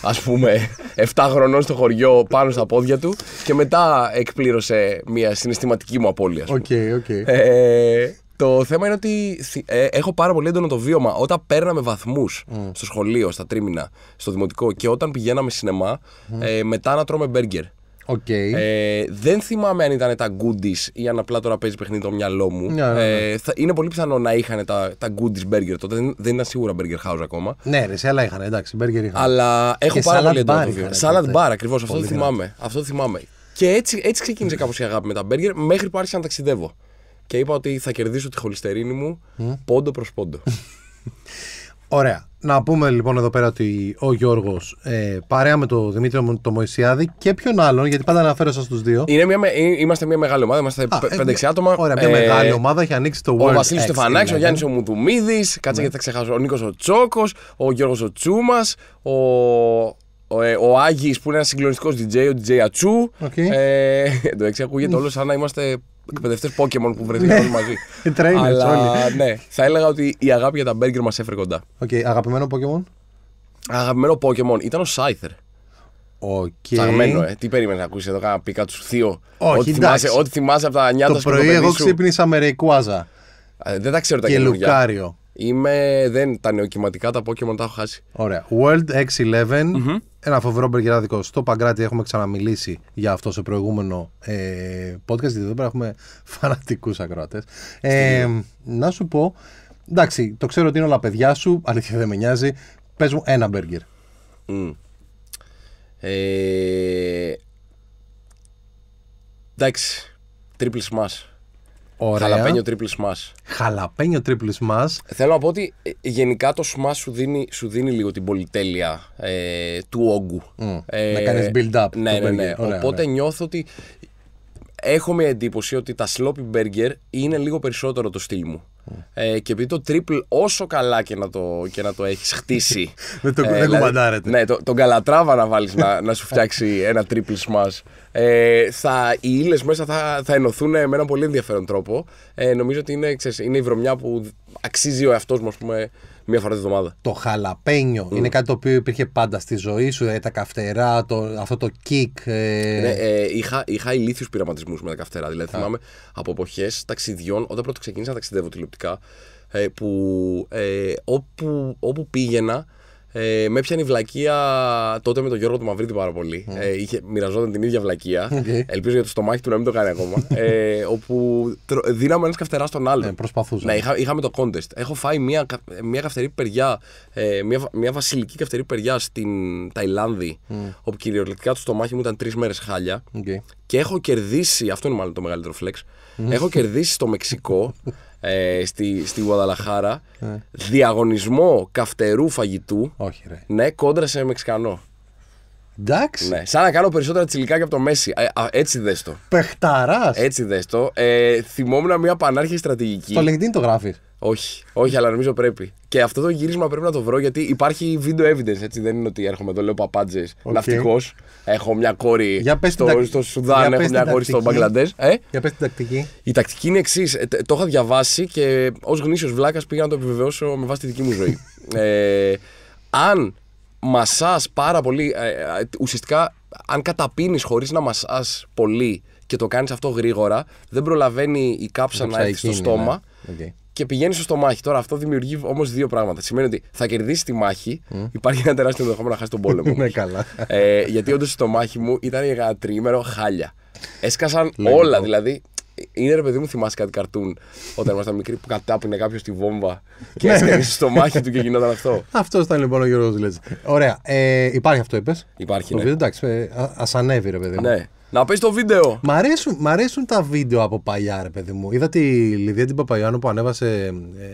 α πούμε, 7 χρονών στο χωριό πάνω στα πόδια του και μετά εκπλήρωσε μια συναισθηματική μου απώλεια. Οκ, οκ. Ε, το θέμα είναι ότι ε, έχω πάρα πολύ έντονο το βίωμα. Όταν παίρναμε βαθμούς mm. στο σχολείο, στα τρίμηνα, στο δημοτικό και όταν πηγαίναμε σινεμά, mm. ε, μετά να τρώμε μπέργκερ. Okay. Ε, δεν θυμάμαι αν ήταν τα goodies ή αν απλά τώρα παίζει παιχνίδι το μυαλό μου. Ναι, ναι, ε, ναι. θα, είναι πολύ πιθανό να είχαν τα, τα goodies burger τότε. Δεν, δεν ήταν σίγουρα burger house ακόμα. Ναι, ρε, σε άλλα είχαν, εντάξει, burger είχαν. Αλλά έχω και πάρα πολύ έντονο Σάλατ μπαρ, ακριβώς. Αυτό το θυμάμαι. Αυτό θυμάμαι. Και έτσι, έτσι ξεκίνησε κάπως η αγάπη με τα burger μέχρι που άρχισα να ταξιδεύω και είπα ότι θα κερδίσω τη χολυστερίνη μου πόντο προς πόντο. Ωραία. Να πούμε λοιπόν εδώ πέρα ότι ο Γιώργος ε, παρέα με τον Δημήτριο το Μωησιάδη και ποιον άλλον, γιατί πάντα αναφέρω σας τους δύο. Είναι μια, ε, είμαστε μια μεγάλη ομάδα, είμαστε 5-6 ε, ναι. άτομα. Ωραία, μια ε, μεγάλη ομάδα, έχει ανοίξει το World Ο Βασίλης Στεφανάκης, ο Γιάννης ο Μουδουμίδη, κάτσε ναι. γιατί θα ξεχάσω. Ο Νίκος ο Τσόκος, ο Γιώργος ο Τσούμας, ο, ο, ε, που είναι ένας συγκλονιστικός DJ, ο DJ Ατσού. Okay. Ε, το ακούγεται όλος σαν να είμαστε εκπαιδευτές Pokémon που βρεθήκαν ναι. όλοι μαζί. Αλλά ναι, θα έλεγα ότι η αγάπη για τα μπέργκερ μας έφερε κοντά. Οκ, αγαπημένο Pokémon. Αγαπημένο Pokémon ήταν ο Scyther. Okay. ε. Τι περίμενες να ακούσεις εδώ, κάνα πίκα τους θείο. ό,τι, θυμάσαι, ό,τι θυμάσαι από τα νιάτα σου. Το πρωί εγώ ξύπνησα με ρεκουάζα. δεν τα ξέρω τα Και καινούργια. Λουκάριο. Είμαι, δεν, τα νεοκυματικά τα Pokemon τα έχω χάσει. Ωραία. World X11, ένα φοβερό μπεργκεράδικο. Στο Παγκράτη έχουμε ξαναμιλήσει για αυτό σε προηγούμενο ε, podcast. Γιατί εδώ πέρα έχουμε φανατικούς ακροατές. Ε, να σου πω. Εντάξει, το ξέρω ότι είναι όλα παιδιά σου. Αλήθεια δεν με νοιάζει. Πες μου ένα μπέργκερ. Mm. Ε, εντάξει. Τρίπλη μα. Ωραία. Χαλαπένιο τρίπλη μα. Χαλαπένιο τρίπλη μα. Θέλω να πω ότι ε, γενικά το σμά σου δίνει, σου δίνει λίγο την πολυτέλεια ε, του όγκου. να ε, κάνεις build-up. Ναι, ναι, ναι, ναι. Οπότε νιώθω ότι έχω μια εντύπωση ότι τα sloppy burger είναι λίγο περισσότερο το στυλ μου. Ε, και επειδή το τρίπλ, όσο καλά και να το, και να το έχεις χτίσει Δεν το, ε, δηλαδή, Ναι, το, τον καλατράβα να βάλεις να, να σου φτιάξει ένα τρίπλ σμάς ε, θα, Οι ύλες μέσα θα, θα ενωθούν με έναν πολύ ενδιαφέρον τρόπο ε, Νομίζω ότι είναι, ξέρεις, είναι η βρωμιά που αξίζει ο εαυτός μου πούμε μία φορά την εβδομάδα. Το χαλαπένιο mm. είναι κάτι το οποίο υπήρχε πάντα στη ζωή σου. Δηλαδή τα καυτερά, το, αυτό το κικ. Ε. Ναι, ε, είχα, είχα ηλίθιους πειραματισμούς με τα καυτερά. Δηλαδή θυμάμαι από εποχές ταξιδιών, όταν πρώτο ξεκίνησα να ταξιδεύω τηλεοπτικά, ε, που ε, όπου, όπου πήγαινα ε, με έπιανε η βλακεία τότε με τον Γιώργο του Μαυρίτη πάρα πολύ. Ε, είχε, μοιραζόταν την ίδια βλακεία. Ελπίζω για το στομάχι του να μην το κάνει ακόμα. ε, όπου δίναμε ένα καυτερά στον άλλον. Ε, προσπαθούσαμε. Ναι, είχα, είχαμε το κόντεστ. Έχω φάει μια, μια καυτερή ε, μια, μια βασιλική καυτερή περιά στην Ταϊλάνδη, mm. όπου κυριολεκτικά το στομάχι μου ήταν τρεις μέρες χάλια. Okay. Και έχω κερδίσει, αυτό είναι μάλλον το μεγαλύτερο φλεξ, έχω κερδίσει στο Μεξικό ε, στη, στη Γουαδαλαχάρα ναι. διαγωνισμό καυτερού φαγητού. Όχι, ρε. Ναι, κόντρα σε Μεξικανό. Εντάξει. Ναι, σαν να κάνω περισσότερα και από το Μέση. Ε, έτσι δες το. Πεχταράς. Έτσι δες το. Ε, θυμόμουν μια πανάρχη στρατηγική. Στο LinkedIn το γράφεις. Όχι, όχι, αλλά νομίζω πρέπει. Και αυτό το γύρισμα πρέπει να το βρω γιατί υπάρχει video evidence. Έτσι. Δεν είναι ότι έρχομαι εδώ, λέω παπάντζες. Okay. Ναυτικός. Έχω μια κόρη για πες στο, στο Σουδάν, έχω μια κόρη στο Μπαγκλαντές. Ε? Για πες την τακτική. Η τακτική είναι εξής. Ε, το είχα διαβάσει και ως γνήσιος βλάκας πήγα να το επιβεβαιώσω με βάση τη δική μου ζωή. ε, αν μασάς πάρα πολύ, ε, ε, ουσιαστικά αν καταπίνεις χωρίς να μασάς πολύ και το κάνεις αυτό γρήγορα, δεν προλαβαίνει η κάψα να έρθει στο στόμα. Okay. Ναι και πηγαίνει στο μάχη. Τώρα αυτό δημιουργεί όμως δύο πράγματα. Σημαίνει ότι θα κερδίσει τη μάχη, υπάρχει ένα τεράστιο ενδεχόμενο να χάσει τον πόλεμο. Ναι, καλά. ε, γιατί όντως στο μάχη μου ήταν για τριήμερο χάλια. Έσκασαν όλα δηλαδή. Είναι ρε παιδί μου, θυμάσαι κάτι καρτούν όταν ήμασταν μικροί που κατάπινε κάποιος τη βόμβα και ναι, ναι. έσκασε στο μάχη του και γινόταν αυτό. Αυτός ήταν λοιπόν ο Γιώργος Ωραία. Ε, υπάρχει αυτό, είπες. Υπάρχει. Ναι. Εντάξει, ε, α ανέβει ρε παιδί μου. Ναι. Να πεις το βίντεο. Μ' αρέσουν, τα βίντεο από παλιά, ρε παιδί μου. Είδα τη Λιδία την Παπαϊωάννου που ανέβασε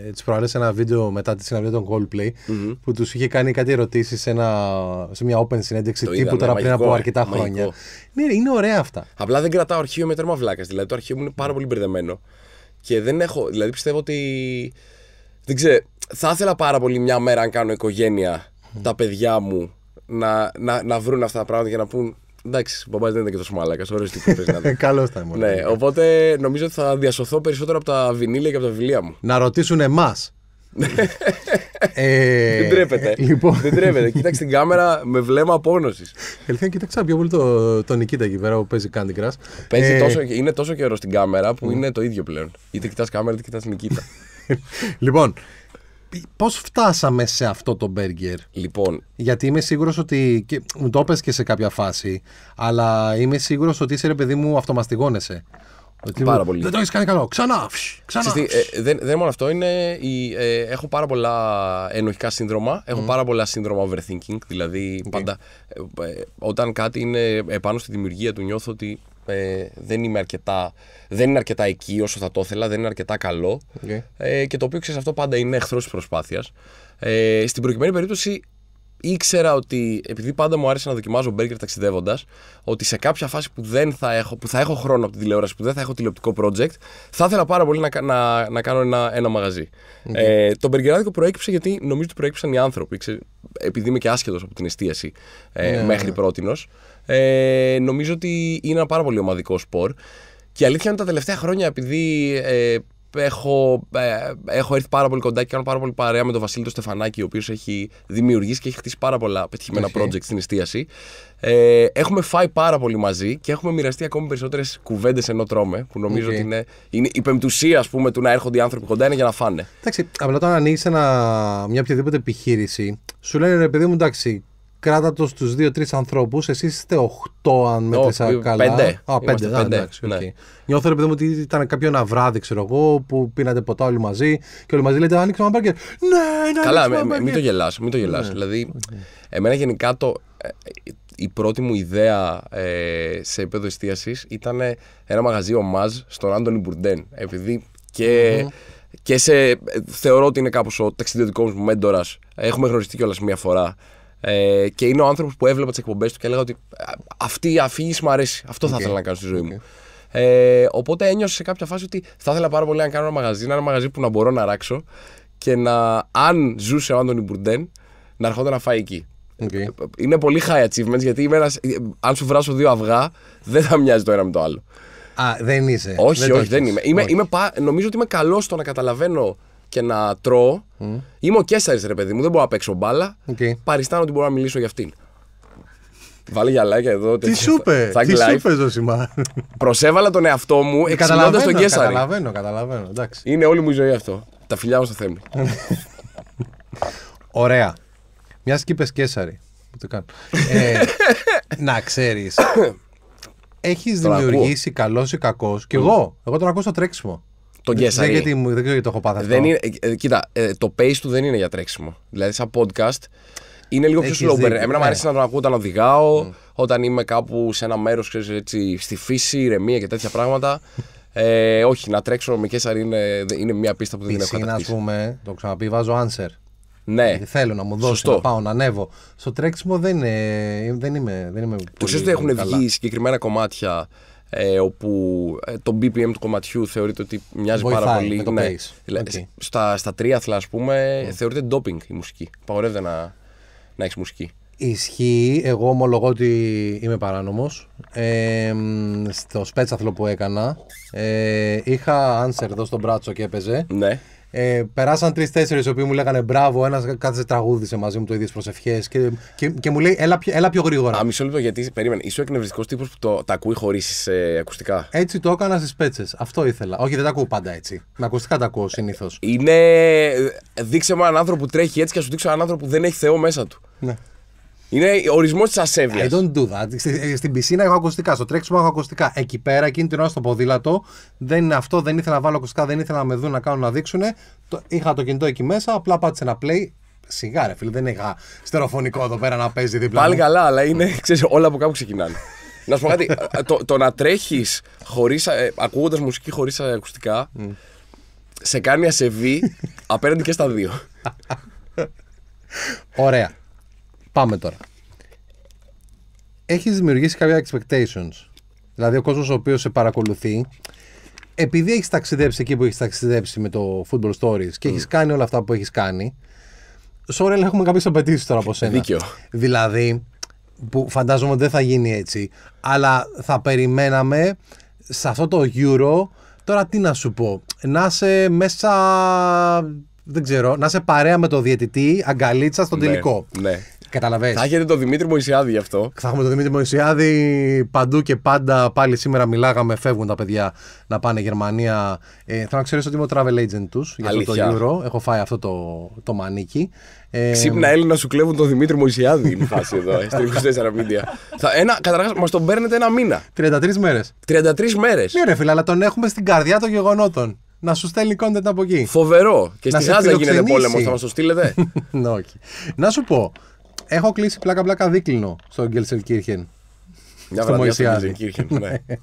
ε, τι προάλλες ένα βίντεο μετά τη συναυλία των Coldplay που τους είχε κάνει κάτι ερωτήσεις σε, σε μια open συνέντευξη το τύπου είδα, τώρα πριν από ε, αρκετά χρόνια. Ναι, είναι ωραία αυτά. Απλά δεν κρατάω αρχείο με τέρμα βλάκα. Δηλαδή το αρχείο μου είναι πάρα πολύ μπερδεμένο. Και δεν έχω. Δηλαδή πιστεύω ότι. Δεν ξέρω. Θα ήθελα πάρα πολύ μια μέρα, αν κάνω οικογένεια, τα παιδιά μου να, να, να βρουν αυτά τα πράγματα για να πούν Εντάξει, ο μπαμπάς δεν ήταν και τόσο μαλάκας. να Καλό ήταν. Ναι, οπότε νομίζω ότι θα διασωθώ περισσότερο από τα βινίλια και από τα βιβλία μου. Να ρωτήσουν εμάς. ε, δεν τρέπεται. Λοιπόν... Δεν τρέπεται. Κοίταξε την κάμερα με βλέμμα απόγνωσης. Ελθέν, κοίταξα πιο πολύ τον το Νικήτα εκεί πέρα που παίζει Candy Crush. Παίζει ε... τόσο, είναι τόσο καιρό στην κάμερα που είναι το ίδιο πλέον. Είτε κοιτάς κάμερα είτε κοιτάς Νικήτα. λοιπόν, Πώς φτάσαμε σε αυτό το μπέργκερ. Λοιπόν. Γιατί είμαι σίγουρος ότι, μου το έπες και σε κάποια φάση, αλλά είμαι σίγουρος ότι είσαι ρε παιδί μου αυτομαστιγώνεσαι. πάρα πολύ. Δεν το έχεις κάνει καλό. Ξανά. ξανά. Ε, ε, δεν, δεν είναι μόνο αυτό. Είναι ε, έχω πάρα πολλά ενοχικά σύνδρομα. Έχω πάρα πολλά σύνδρομα overthinking. Δηλαδή, πάντα όταν κάτι είναι επάνω στη δημιουργία του, νιώθω ότι ε, δεν, είμαι αρκετά, δεν είναι αρκετά εκεί όσο θα το ήθελα, δεν είναι αρκετά καλό. Ε, και το οποίο ξέρεις αυτό πάντα είναι εχθρός της προσπάθειας. Ε, στην προκειμένη περίπτωση ήξερα ότι επειδή πάντα μου άρεσε να δοκιμάζω μπέργκερ ταξιδεύοντας, ότι σε κάποια φάση που, δεν θα έχω, που θα έχω χρόνο από τη τηλεόραση, που δεν θα έχω τηλεοπτικό project, θα ήθελα πάρα πολύ να, να, να κάνω ένα, ένα μαγαζί. Okay. Ε, το μπεργκεράδικο προέκυψε γιατί νομίζω ότι προέκυψαν οι άνθρωποι. επειδή είμαι και άσχετος από την εστίαση ε, ναι. μέχρι πρώτη. Ε, νομίζω ότι είναι ένα πάρα πολύ ομαδικό σπορ. Και η αλήθεια είναι τα τελευταία χρόνια, επειδή ε, έχω, ε, έχω έρθει πάρα πολύ κοντά και κάνω πάρα πολύ παρέα με τον Βασίλη τον Στεφανάκη, ο οποίος έχει δημιουργήσει και έχει χτίσει πάρα πολλά πετυχημένα project στην εστίαση. Ε, έχουμε φάει πάρα πολύ μαζί και έχουμε μοιραστεί ακόμη περισσότερες κουβέντες ενώ τρώμε, που νομίζω okay. ότι είναι, είναι η πεμπτουσία ας πούμε, του να έρχονται οι άνθρωποι κοντά είναι για να φάνε. Εντάξει, απλά όταν ανοίγεις μια οποιαδήποτε επιχείρηση, σου λένε ρε παιδί μου, εντάξει, κράτα του στου 2-3 ανθρώπους. Εσείς είστε 8 αν μέτρησα oh, καλά. Πέντε. Α, α, εντάξει, ναι. Νιώθω ρε παιδί μου ότι ήταν κάποιο ένα βράδυ, ξέρω εγώ, που πίνατε ποτά όλοι μαζί και όλοι μαζί λέτε Άνοιξε ένα μπάρκετ. Ναι, ναι, Καλά, μην μη, το γελάς. μην το γελάς. Ναι. Δηλαδή, okay. εμένα γενικά το, ε, η πρώτη μου ιδέα ε, σε επίπεδο εστίασης ήταν ε, ένα μαγαζί ο Μαζ στον Άντωνι Μπουρντέν. Επειδή και, mm-hmm. και σε, ε, θεωρώ ότι είναι κάπως ο ταξιδιωτικός μου μέντορας. Έχουμε γνωριστεί κιόλας μία φορά ε, και είναι ο άνθρωπος που έβλεπα τις εκπομπές του και έλεγα ότι αυτή η αφήγηση μου αρέσει. Αυτό θα ήθελα να κάνω στη ζωή μου. Ε, οπότε ένιωσε σε κάποια φάση ότι θα ήθελα πάρα πολύ να κάνω ένα μαγαζί, ένα μαγαζί που να μπορώ να ράξω και να, αν ζούσε ο Άντωνι Μπουρντέν, να ερχόταν να φάει εκεί. Okay. Ε, είναι πολύ high achievements γιατί είμαι ένας, ε, αν σου βράσω δύο αυγά, δεν θα μοιάζει το ένα με το άλλο. Α, δεν είσαι. Όχι, όχι, δεν είμαι. είμαι, νομίζω ότι είμαι καλός στο να καταλαβαίνω και να τρώω. Είμαι ο Κέσσαρη, ρε παιδί μου, δεν μπορώ να παίξω μπάλα. Okay. Παριστάνω ότι μπορώ να μιλήσω για αυτήν. Βάλει γυαλάκια εδώ. Τι σου είπε, τι σου είπε, Ζωσιμά. Προσέβαλα τον εαυτό μου ε, εξηγώντας τον Κέσσαρη. Καταλαβαίνω, καταλαβαίνω. Εντάξει. Είναι όλη μου η ζωή αυτό. Τα φιλιά μου στο θέμη. Ωραία. Μιας και είπες Κέσσαρη. ε, να ξέρεις. Έχεις δημιουργήσει καλός ή κακός. Κι εγώ. Εγώ τον ακούω στο τρέξιμο τον Κέσσαρη. Δεν, γιατί, δεν ξέρω γιατί το έχω πάθει αυτό. είναι, ε, ε, κοίτα, ε, το pace του δεν είναι για τρέξιμο. Δηλαδή, σαν podcast είναι λίγο πιο slow burn. Εμένα μου αρέσει ε. να τον ακούω όταν οδηγάω, mm. όταν είμαι κάπου σε ένα μέρος, στη φύση, ηρεμία και τέτοια πράγματα. Ε, όχι, να τρέξω με Κέσσαρ είναι, είναι μια πίστα που δεν έχω κατακτήσει. Πισίνα, πούμε, το ξαναπεί, βάζω answer. Ναι. Ε, θέλω να μου δώσω να πάω, να ανέβω. Στο τρέξιμο δεν, είναι, δεν είμαι, δεν είμαι Το ξέρω ότι έχουν καλά. βγει συγκεκριμένα κομμάτια ε, όπου ε, το BPM του κομματιού θεωρείται ότι μοιάζει πάρα πολύ. Με το ναι. Στα, στα τρίαθλα, ας πούμε, mm. θεωρείται ντόπινγκ η μουσική. Παγορεύεται να, να έχεις μουσική. Ισχύει. Εγώ ομολογώ ότι είμαι παράνομος. Ε, στο σπέτσαθλο που έκανα, ε, είχα answer εδώ στον Μπράτσο και έπαιζε. Ναι. Ε, περάσαν τρει-τέσσερι οι οποίοι μου λέγανε μπράβο, ένας κάθεσε τραγούδισε μαζί μου το ίδιο προσευχές και, και, και, μου λέει έλα, έλα πιο γρήγορα. Α, μισό λεπτό γιατί περίμενε. Είσαι ο εκνευριστικός τύπος που το, τα ακούει χωρίς ε, ακουστικά. Έτσι το έκανα στις πέτσες. Αυτό ήθελα. Όχι, δεν τα ακούω πάντα έτσι. Με ακουστικά τα ακούω συνήθως. Είναι. Ε, δείξε μου έναν άνθρωπο που τρέχει έτσι και α σου δείξω έναν άνθρωπο που δεν έχει Θεό μέσα του. Ναι. Είναι ορισμός της ασέβειας. I don't do that. Ε, στην πισίνα έχω ακουστικά, στο τρέξιμο έχω ακουστικά. Εκεί πέρα, εκείνη την ώρα στο ποδήλατο, δεν είναι αυτό, δεν ήθελα να βάλω ακουστικά, δεν ήθελα να με δουν να κάνουν να δείξουν. Είχα το κινητό εκεί μέσα, απλά πάτησε ένα play σιγά ρε φίλε, δεν είχα στεροφωνικό εδώ πέρα να παίζει δίπλα. Πάλι καλά, αλλά είναι, ξέρεις, όλα από κάπου ξεκινάνε. να σου πω κάτι, ε, το, το να τρέχεις ε, ακούγοντας μουσική χωρίς ακουστικά, σε κάνει ασεβή απέναντι και στα δύο. Ωραία. Πάμε τώρα. Έχεις δημιουργήσει κάποια expectations. Δηλαδή, ο κόσμος ο οποίος σε παρακολουθεί, επειδή έχεις ταξιδέψει εκεί που έχεις ταξιδέψει με το Football Stories και mm. έχεις κάνει όλα αυτά που έχεις κάνει, Σόρελ, έχουμε κάποιες απαιτήσεις τώρα από σένα. Δίκιο. Δηλαδή, που φαντάζομαι ότι δεν θα γίνει έτσι, αλλά θα περιμέναμε σε αυτό το Euro. Τώρα τι να σου πω, να είσαι μέσα, δεν ξέρω, να είσαι παρέα με το διαιτητή, αγκαλίτσα στον ναι, τελικό. Ναι. Καταλαβες. Θα έχετε τον Δημήτρη Μωυσιάδη γι' αυτό. Θα έχουμε τον Δημήτρη Μωυσιάδη παντού και πάντα. Πάλι σήμερα μιλάγαμε, φεύγουν τα παιδιά να πάνε Γερμανία. Ε, θέλω να ξέρεις ότι είμαι ο travel agent τους για αυτό το Euro. Έχω φάει αυτό το, το μανίκι. Ε, Ξύπνα Έλληνα σου κλέβουν τον Δημήτρη Μωυσιάδη. Είναι η φάση εδώ, ε, στο 24 Media. Καταρχάς, μας τον παίρνετε ένα μήνα. 33 μέρε. 33 μέρες. Ναι, ρε φίλε, αλλά τον έχουμε στην καρδιά των γεγονότων να σου στέλνει content από εκεί. Φοβερό. Και στη Γάζα γίνεται πόλεμος, θα μας το στείλετε. Ναι, να σου πω, έχω κλείσει πλάκα-πλάκα δίκλινο στο Γκέλσελκίρχεν. Μια στο βραδιά στο Γκέλσελκίρχεν, ναι.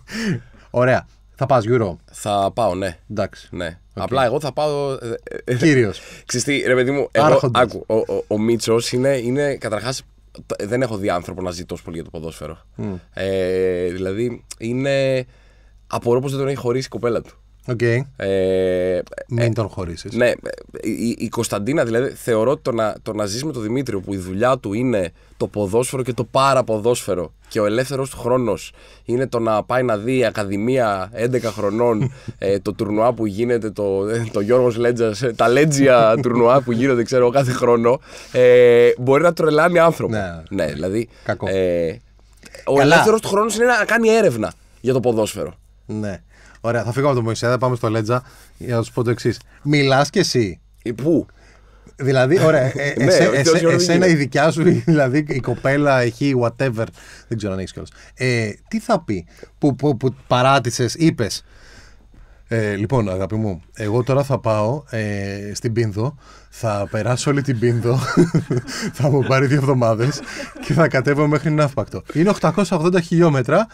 Ωραία. Θα πας γύρω. Θα πάω, ναι. Εντάξει. Ναι. Okay. Απλά εγώ θα πάω. Ε, ε, ε, Κύριος. Ξυστή, ρε παιδί μου, εγώ, άκου, ο, ο, ο Μίτσος είναι, είναι καταρχάς. Δεν έχω δει άνθρωπο να ζει τόσο πολύ για το ποδόσφαιρο. Mm. Ε, δηλαδή είναι. Απορώ πως δεν τον έχει χωρίσει η κοπέλα του. Okay. Ε, ε, Μην τον χωρίσεις. Ναι, ε, η, Κωνσταντίνα δηλαδή θεωρώ ότι το να, το με τον Δημήτριο που η δουλειά του είναι το ποδόσφαιρο και το παραποδόσφαιρο και ο ελεύθερος του χρόνος είναι το να πάει να δει η Ακαδημία 11 χρονών ε, το τουρνουά που γίνεται, το, το Γιώργος Λέτζας, τα Λέντζια τουρνουά που γίνονται ξέρω κάθε χρόνο ε, μπορεί να τρελάνει άνθρωπο. Ναι, ναι δηλαδή Κακό. ο ελεύθερο του χρόνος είναι να κάνει έρευνα για το ποδόσφαιρο. Ναι. Ωραία, θα φύγω από τον Μωυσέδα, πάμε στο Λέτζα για να σου πω το εξής. Μιλάς κι εσύ. Ε, πού? Δηλαδή, ωραία, ε, ναι, ε, εσένα η δικιά σου, δηλαδή η κοπέλα εκεί, whatever, δεν ξέρω αν έχεις κιόλας. τι θα πει που, που, που παράτησες, είπες. Ε, λοιπόν, αγαπητοί μου, εγώ τώρα θα πάω ε, στην Πίνδο, θα περάσω όλη την Πίνδο, θα μου πάρει δύο εβδομάδες και θα κατέβω μέχρι Ναύπακτο. Είναι 880 χιλιόμετρα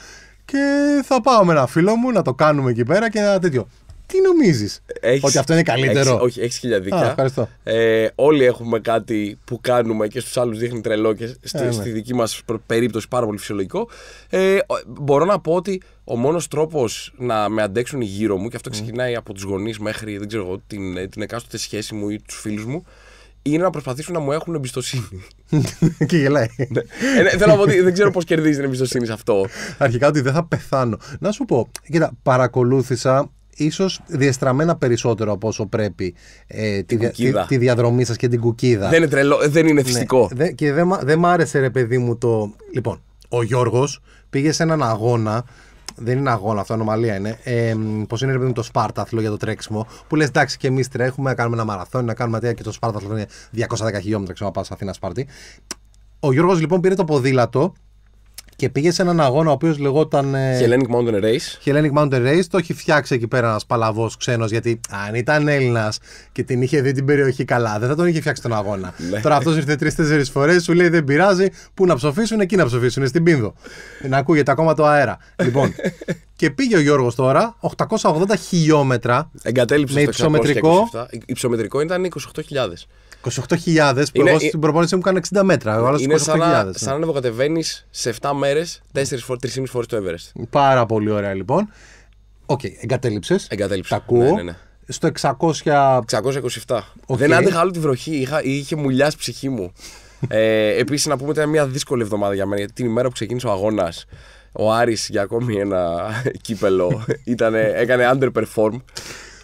και θα πάω με ένα φίλο μου να το κάνουμε εκεί πέρα και ένα τέτοιο. Τι νομίζεις, Ότι αυτό είναι καλύτερο. Έχεις, όχι, έχει χιλιαδικά. ε, όλοι έχουμε κάτι που κάνουμε και στους άλλους δείχνει τρελό και ε, ναι. στη, δική μας περίπτωση πάρα πολύ φυσιολογικό. Ε, μπορώ να πω ότι ο μόνος τρόπος να με αντέξουν γύρω μου, και αυτό ξεκινάει από τους γονείς μέχρι δεν ξέρω, την, ε, την εκάστοτε σχέση μου ή τους φίλους μου, είναι να προσπαθήσουν να μου έχουν εμπιστοσύνη. και γελάει. Ναι. Ε, ναι, θέλω να πω ότι δεν ξέρω πώς κερδίζεις την εμπιστοσύνη σε αυτό. Αρχικά ότι δεν θα πεθάνω. Να σου πω, κοίτα, παρακολούθησα ίσως διεστραμμένα περισσότερο από όσο πρέπει ε, τη, τη, διαδρομή σας και την κουκίδα. Δεν είναι τρελό, ε, δεν είναι θυστικό. Ναι. και δεν μ' άρεσε, ρε παιδί μου, το. Λοιπόν, ο Γιώργος πήγε σε έναν αγώνα δεν είναι αγώνα αυτό, ανομαλία είναι. Ε, Πώς είναι ρε παιδί το Σπάρταθλο για το τρέξιμο, που λες εντάξει και εμείς τρέχουμε να κάνουμε ένα μαραθώνιο, να κάνουμε τέτοια και το Σπάρταθλο είναι 210 χιλιόμετρα, ξέρω να πα Αθήνα Σπάρτη. Ο Γιώργος λοιπόν πήρε το ποδήλατο και πήγε σε έναν αγώνα ο οποίος λεγόταν. Ε, Hellenic Mountain Race. Hellenic Mountain Race. Το έχει φτιάξει εκεί πέρα ένας παλαβός ξένος γιατί αν ήταν Έλληνας και την είχε δει την περιοχή καλά, δεν θα τον είχε φτιάξει τον αγώνα. Ναι. Τώρα αυτός ήρθε τρει-τέσσερι φορές, σου λέει δεν πειράζει, πού να ψοφήσουν, εκεί να ψοφήσουν, στην πίνδο. να ακούγεται ακόμα το αέρα. Λοιπόν, και πήγε ο Γιώργος τώρα 880 χιλιόμετρα. Εγκατέλειψες με υψομετρικό. Υψομετρικό ήταν 28.000. 28.000 που εγώ στην προπόνηση μου κάνει 60 μέτρα. Εγώ είναι Σαν, ναι. σαν να ανεβοκατεβαίνει σε 7 μέρε 4-3,5 φορές το Everest. Πάρα πολύ ωραία λοιπόν. Οκ, okay, εγκατέλειψες. Τα ακούω. Ναι, ναι, ναι. στο 600. 627. Okay. Δεν άντεχα άλλο τη βροχή. Είχα, είχε ο αγώνα. Ο Άριε ψυχή μου. ε, Επίσης, να πούμε ότι ήταν μια δύσκολη εβδομάδα για μένα. Γιατί την ημέρα που ξεκίνησε ο αγώνας, ο Άρης για ακόμη ένα κύπελο Ήτανε, έκανε underperform.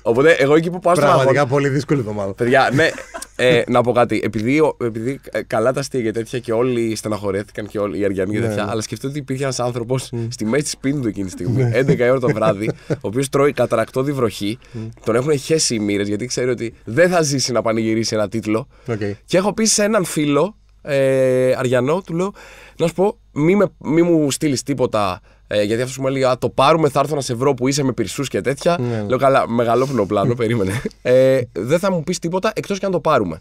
Οπότε εγώ εκεί που πάω στον αγώνα. Πραγματικά πολύ δύσκολη εβδομάδα. Παιδιά, ναι, ε, να πω κάτι. Επειδή, επειδή ε, καλά τα αστεία για τέτοια και όλοι στεναχωρέθηκαν και όλοι οι Αριανοί για ναι, τέτοια, ναι. αλλά σκεφτείτε ότι υπήρχε ένας άνθρωπος στη μέση της πίνη του εκείνη τη στιγμή, 11 ναι. ώρα το βράδυ, ο οποίος τρώει καταρακτόδη βροχή, τον έχουν χέσει οι μοίρες γιατί ξέρει ότι δεν θα ζήσει να πανηγυρίσει ένα τίτλο. Okay. Και έχω πει σε έναν φίλο ε, Αριανό, του λέω να σου πω, μη, μη μου στείλεις τίποτα ε, γιατί αυτός μου έλεγε Α, το πάρουμε, θα έρθω να σε βρω που είσαι με πυρσού και τέτοια. Ναι, ναι. Λέω καλά, μεγαλόπνο πλάνο, περίμενε. Ε, δεν θα μου πεις τίποτα εκτός και αν το πάρουμε.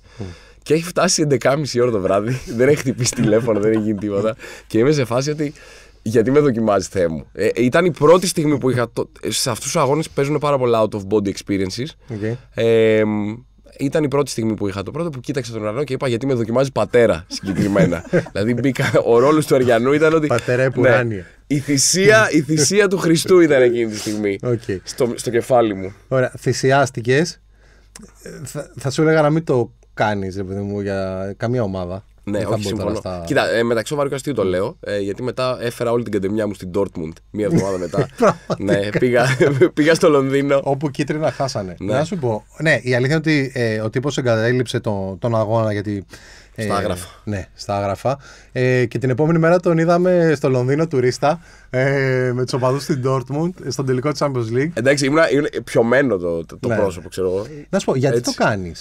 Και έχει φτάσει 11.30 ώρα το βράδυ, δεν έχει χτυπήσει τηλέφωνο, δεν έχει γίνει τίποτα. και είμαι σε φάση ότι γιατί με δοκιμάζεις, Θεέ μου. Ε, ήταν η πρώτη στιγμή που είχα. Το... Ε, σε αυτούς τους αγώνες παίζουν πάρα πολλά out of body experiences. Ε, ήταν η πρώτη στιγμή που είχα το πρώτο που κοίταξε τον ουρανό και είπα γιατί με δοκιμάζει πατέρα συγκεκριμένα. δηλαδή μπήκα, ο ρόλος του Αριανού ήταν ότι. Πατέρα επουράνια. Ναι, η θυσία, η θυσία του Χριστού ήταν εκείνη τη στιγμή. Okay. Στο, στο κεφάλι μου. Ωραία. Θυσιάστηκες. Ε, θα, θα, σου έλεγα να μην το κάνεις, ρε παιδί μου, για καμία ομάδα. Ναι, όχι, συμφωνώ. Στα... Κοίτα, ε, μεταξύ ο αστείου το λέω, ε, γιατί μετά έφερα όλη την κατεμιά μου στην Dortmund μία εβδομάδα μετά. ναι, πήγα, πήγα στο Λονδίνο. Όπου κίτρινα χάσανε. Ναι. Να σου πω. Ναι, η αλήθεια είναι ότι ε, ο τύπος εγκατέλειψε τον, τον αγώνα γιατί ε, στα άγραφα. Ναι, στα άγραφα. Ε, και την επόμενη μέρα τον είδαμε στο Λονδίνο τουρίστα ε, με τους οπαδούς στην Dortmund στον τελικό Champions League. Εντάξει, ήμουν, ήμουν πιωμένο το, το, ναι. πρόσωπο, ξέρω εγώ. Να σου πω, γιατί το κάνει.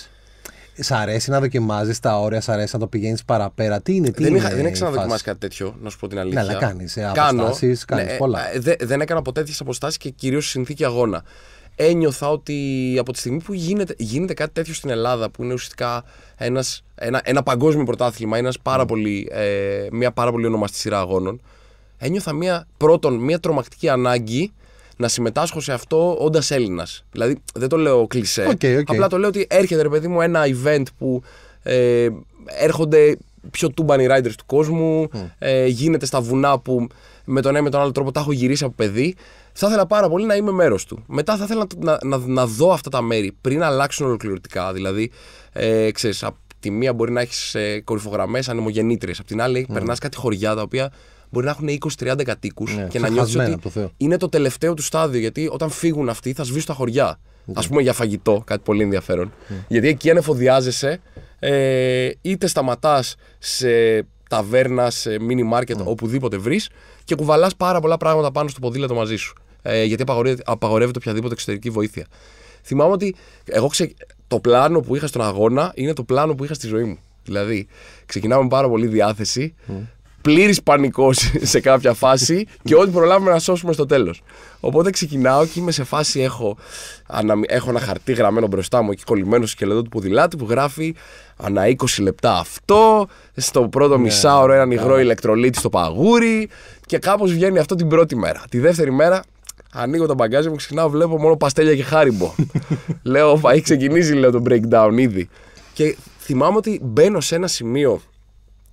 Σ' αρέσει να δοκιμάζεις τα όρια, σ' αρέσει να το πηγαίνεις παραπέρα. Τι είναι, τι δεν, είναι. Δεν να ξαναδοκιμάσει κάτι τέτοιο, να σου πω την αλήθεια. Ναι, αλλά κάνεις ε, αποστάσει, κάνει ναι, ε, πολλά. Ε, δεν έκανα ποτέ τέτοιες αποστάσεις και κυρίως συνθήκη αγώνα. Ένιωθα ότι από τη στιγμή που γίνεται, γίνεται κάτι τέτοιο στην Ελλάδα, που είναι ουσιαστικά ένας, ένα, ένα παγκόσμιο πρωτάθλημα, ένας πάρα mm. πολύ, ε, μια πάρα πολύ ονομαστή σειρά αγώνων, ένιωθα μια, πρώτον μια τρομακτική ανάγκη να συμμετάσχω σε αυτό όντας Έλληνας. Δηλαδή δεν το λέω κλισέ. Okay, Απλά το λέω ότι έρχεται ρε παιδί μου ένα event που ε, έρχονται πιο οι riders του κόσμου, mm. γίνεται στα βουνά που με τον ένα με τον άλλο τρόπο τα έχω γυρίσει από παιδί. Θα ήθελα πάρα πολύ να είμαι μέρος του. Μετά θα ήθελα να, να, να, δω αυτά τα μέρη πριν αλλάξουν ολοκληρωτικά. Δηλαδή, ε, από τη μία μπορεί να έχεις ε, κορυφογραμμές ανεμογεννήτριες, από την άλλη mm. περνάς κάτι χωριά τα οποία μπορεί να έχουν 20-30 κατοίκους ναι, και να νιώθουν ότι είναι το τελευταίο του στάδιο. Γιατί όταν φύγουν αυτοί θα σβήσουν τα χωριά. Α ναι. πούμε για φαγητό, κάτι πολύ ενδιαφέρον. Ναι. Γιατί εκεί ανεφοδιάζεσαι, ε, είτε σταματάς σε ταβέρνα, σε μίνι μάρκετ, οπουδήποτε βρεις και κουβαλάς πάρα πολλά πράγματα πάνω στο ποδήλατο μαζί σου. Ε, γιατί απαγορεύεται, απαγορεύεται οποιαδήποτε εξωτερική βοήθεια. Θυμάμαι ότι εγώ ξε... το πλάνο που είχα στον αγώνα είναι το πλάνο που είχα στη ζωή μου. Δηλαδή, ξεκινάμε με πάρα πολύ διάθεση. Mm πλήρης πανικός σε κάποια φάση και ό,τι προλάβουμε να σώσουμε στο τέλος. Οπότε ξεκινάω και είμαι σε φάση. Έχω, έχω ένα χαρτί γραμμένο μπροστά μου εκεί κολλημένο στο σκελετό του ποδηλάτη που γράφει ανά 20 λεπτά αυτό. Στο πρώτο ναι, μισάωρο έναν υγρό ηλεκτρολίτη στο παγούρι. Και κάπως βγαίνει αυτό την πρώτη μέρα. Τη δεύτερη μέρα Ανοίγω τα μπαγκάζια μου, ξυπνάω, βλέπω μόνο παστέλια και χάριμπο. λέω, έχει ξεκινήσει λέω το breakdown ήδη. Και θυμάμαι ότι μπαίνω σε ένα σημείο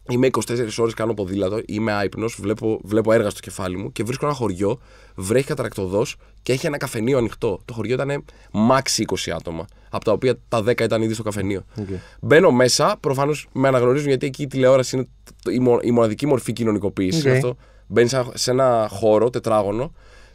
Είμαι 24 ώρες, κάνω ποδήλατο, είμαι άϊπνος, βλέπω, βλέπω έργα στο κεφάλι μου και βρίσκω ένα χωριό, βρέχει καταρακτοδός και έχει ένα καφενείο ανοιχτό. Το χωριό ήταν μάξι 20 άτομα, από τα οποία τα 10 ήταν ήδη στο καφενείο. Μπαίνω μέσα, προφανώς με αναγνωρίζουν γιατί εκεί η τηλεόραση είναι η, μοναδική μορφή κοινωνικοποίησης. Okay. Μπαίνεις σε ένα χώρο τετράγωνο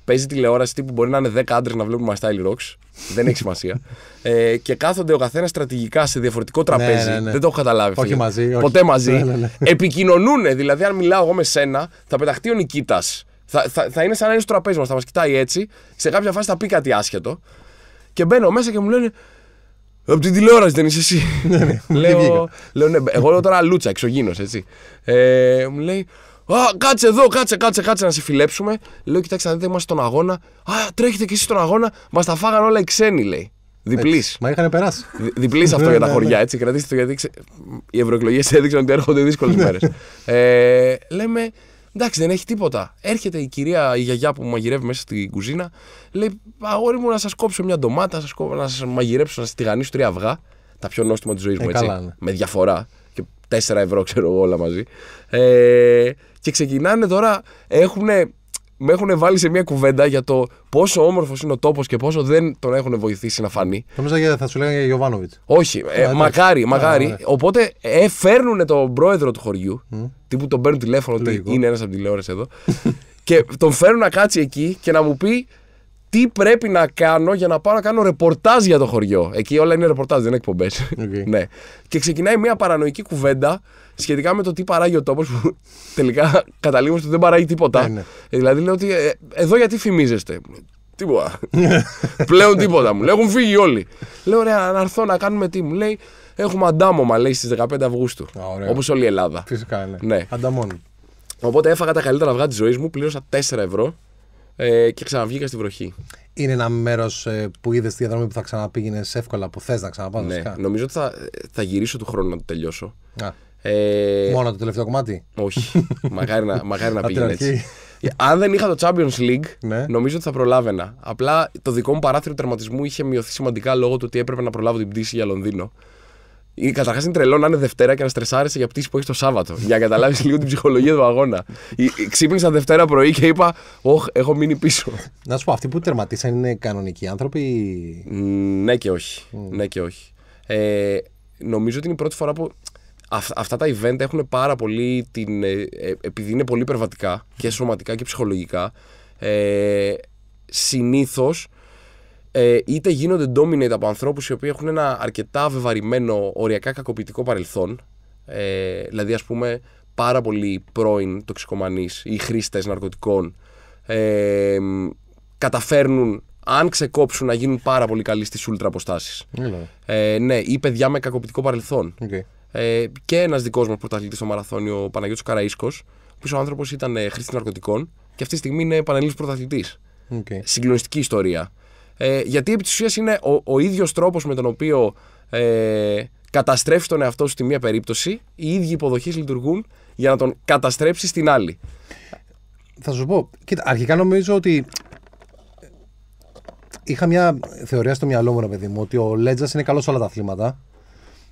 Παίζει τηλεόραση τύπου μπορεί να είναι 10 άντρες να βλέπουμε My Style Rocks. Δεν έχει σημασία. Ε, και κάθονται ο καθένας στρατηγικά σε διαφορετικό ναι, τραπέζι. Ναι, ναι. δεν το έχω καταλάβει. μαζί. Όχι. Ποτέ μαζί. Επικοινωνούν. Δηλαδή, αν μιλάω εγώ με σένα, θα πεταχτεί ο Νικήτας. Θα, θα, είναι σαν να είναι στο τραπέζι μας, θα μας κοιτάει έτσι. Σε κάποια φάση θα πει κάτι άσχετο. Και μπαίνω μέσα και μου λένε από την τηλεόραση δεν είσαι εσύ. λέω, λέω, εγώ λέω τώρα λούτσα, εξωγήινος, έτσι. Ε, μου λέει, Α, κάτσε εδώ, κάτσε, κάτσε, κάτσε να σε φιλέψουμε. Λέω, κοιτάξτε, να δείτε, είμαστε στον αγώνα. Α, τρέχετε κι εσείς στον αγώνα. Μας τα φάγανε όλα οι ξένοι, λέει. Διπλής. Μα είχαν περάσει. Διπλής αυτό για τα ναι, χωριά, ναι, ναι. έτσι. Κρατήστε το γιατί ξε... οι ευρωεκλογές έδειξαν ότι έρχονται δύσκολες μέρες. ε, λέμε, εντάξει, δεν έχει τίποτα. Έρχεται η κυρία, η γιαγιά που μαγειρεύει μέσα στην κουζίνα, λέει, Αγόρι μου να σας κόψω μια ντομάτα, να σας μαγειρέψω, να σας τηγανίσω τρία αυγά. Τα πιο νόστιμα της ζωής μου, ε, έτσι. Με διαφορά. 4 ευρώ, ξέρω εγώ, όλα μαζί. Ε, και ξεκινάνε τώρα, έχουνε, με έχουν βάλει σε μια κουβέντα για το πόσο όμορφος είναι ο τόπος και πόσο δεν τον έχουν βοηθήσει να φανεί. Νομίζω θα σου λέγανε για Γιωβάνοβιτ. Όχι, ε, μακάρι, μακάρι. Οπότε ε, φέρνουν τον πρόεδρο του χωριού, mm. τύπου τον παίρνουν τηλέφωνο, ότι είναι ένας από τηλεόραση εδώ, και τον φέρνουν να κάτσει εκεί και να μου πει τι πρέπει να κάνω για να πάω να κάνω ρεπορτάζ για το χωριό. Εκεί όλα είναι ρεπορτάζ, δεν είναι εκπομπές. Okay. ναι. Και ξεκινάει μια παρανοϊκή κουβέντα σχετικά με το τι παράγει ο τόπος, που τελικά καταλήγουμε ότι δεν παράγει τίποτα. Ναι, ναι. Ε, δηλαδή λέω ότι ε, εδώ γιατί φημίζεστε. Τίποτα. Πλέον τίποτα μου. έχουν φύγει όλοι. Λέω, ρε, να έρθω να κάνουμε τι μου. Λέει, έχουμε αντάμωμα, λέει, στις 15 Αυγούστου. Όπως όλη η Ελλάδα. Φυσικά, ναι. ναι. Ανταμών. Οπότε έφαγα τα καλύτερα αυγά της ζωής μου, πλήρωσα 4 ευρώ. Ε, και ξαναβγήκα στη βροχή. Είναι ένα μέρος ε, που είδες τη διαδρομή που θα ξαναπήγαινες εύκολα, που θες να ξαναπάω. Ναι. Νομίζω ότι θα, θα γυρίσω του χρόνου να το τελειώσω. Α. Ε... Μόνο το τελευταίο κομμάτι. Όχι. Μαγάρι να, να πήγαινε έτσι. Αν δεν είχα το Champions League, ναι. νομίζω ότι θα προλάβαινα. Απλά το δικό μου παράθυρο τερματισμού είχε μειωθεί σημαντικά λόγω του ότι έπρεπε να προλάβω την πτήση για Λονδίνο. Καταρχάς είναι τρελό να είναι Δευτέρα και να στρεσάρεσαι για πτήση που έχεις το Σάββατο. Για να καταλάβεις λίγο την ψυχολογία του αγώνα. Ε, ξύπνησα Δευτέρα πρωί και είπα, Ωχ, έχω μείνει πίσω. Να σου πω, αυτοί που τερματίσαν είναι κανονικοί άνθρωποι. Ναι και όχι. Ναι και όχι. Ε, νομίζω ότι είναι η πρώτη φορά που αυτά τα event έχουν πάρα πολύ την. Ε, επειδή είναι πολύ υπερβατικά και σωματικά και ψυχολογικά. Ε, Συνήθως ε, είτε γίνονται dominate από ανθρώπους οι οποίοι έχουν ένα αρκετά βεβαρημένο, οριακά κακοποιητικό παρελθόν. Ε, δηλαδή, ας πούμε, πάρα πολλοί πρώην τοξικομανείς ή χρήστες ναρκωτικών ε, καταφέρνουν αν ξεκόψουν να γίνουν πάρα πολύ καλοί στις ούλτρα αποστάσει. Ναι, ναι. Ε, ναι, ή παιδιά με κακοποιητικό παρελθόν. Okay. Ε, και ένας δικός μας πρωταθλητής στο μαραθώνιο, ο Παναγιώτης Καραίσκο, ο άνθρωπος ήταν ε, χρήστης ναρκωτικών και αυτή τη στιγμή είναι επανελήφθη πρωταθλητή. Okay. Συγκλονιστική ιστορία. Ε, γιατί επί της ουσίας είναι ο, ο ίδιος τρόπος με τον οποίο ε, καταστρέφεις τον εαυτό σου στη μία περίπτωση, οι ίδιοι υποδοχείς λειτουργούν για να τον καταστρέψεις στην άλλη. Θα σου πω. Κοίτα, αρχικά νομίζω ότι. Είχα μια θεωρία στο μυαλό μου, ρε παιδί μου, ότι ο Λέτζα είναι καλός σε όλα τα αθλήματα.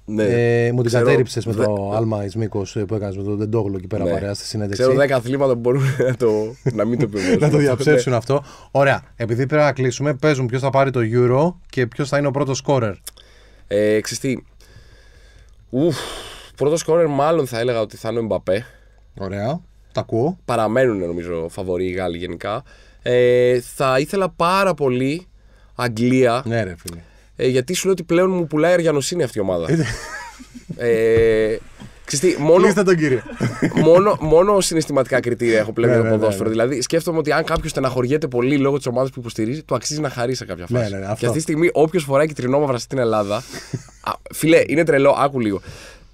Ναι. ε, μου την κατέριψες με το άλμα Ισμίκο που έκανες με τον Τεντόγλου εκεί πέρα ναι. παρέα στη συνέντευξη. Ξέρω 10 αθλήματα που μπορούν να, το... να μην το να το διαψεύσουν αυτό. Ωραία. Επειδή πρέπει να κλείσουμε, παίζουν ποιος θα πάρει το Euro και ποιος θα είναι ο πρώτος σκόρερ. Ε, Ουφ, πρώτος σκόρερ μάλλον θα έλεγα ότι θα είναι ο Μπαπέ. Ωραία. Τα ακούω. Παραμένουν νομίζω φαβοροί οι Γάλλοι γενικά. Ε, θα ήθελα πάρα πολύ Αγγλία. Ναι, ρε φίλε. Ε, γιατί σου λέω ότι πλέον μου πουλάει αργιανοσύνη αυτή η ομάδα. ε, ναι. ε μόνο, τον μόνο, μόνο συναισθηματικά κριτήρια έχω πλέον ναι, για το ναι, ποδόσφαιρο. Δηλαδή, σκέφτομαι ότι αν κάποιος στεναχωριέται πολύ λόγω της ομάδας που υποστηρίζει, του αξίζει να χαρεί σε κάποια φάση. Ναι, ναι, και αυτή τη στιγμή, όποιος φοράει κυτρινόμαυρα στην Ελλάδα. α, φιλέ, είναι τρελό, άκου λίγο.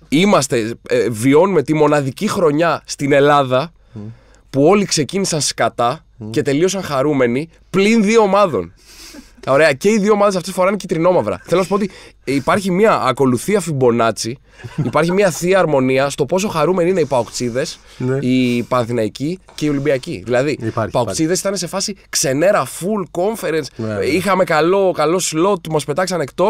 Είμαστε, ε, βιώνουμε τη μοναδική χρονιά στην Ελλάδα που όλοι ξεκίνησαν σκατά και τελείωσαν χαρούμενοι πλην δύο ομάδων. Ωραία, και οι δύο ομάδες αυτές φοράνε κυτρινόμαυρα. Θέλω να σου πω ότι υπάρχει μια ακολουθία φιμπονάτσι, υπάρχει μια θεία αρμονία στο πόσο χαρούμενοι είναι οι παοξίδε, ναι. οι Παναθηναϊκοί και οι Ολυμπιακοί. Δηλαδή, οι παοξίδε ήταν σε φάση ξενέρα, full conference. Ναι, ναι. Είχαμε καλό, καλό σλότ, μας πετάξαν εκτός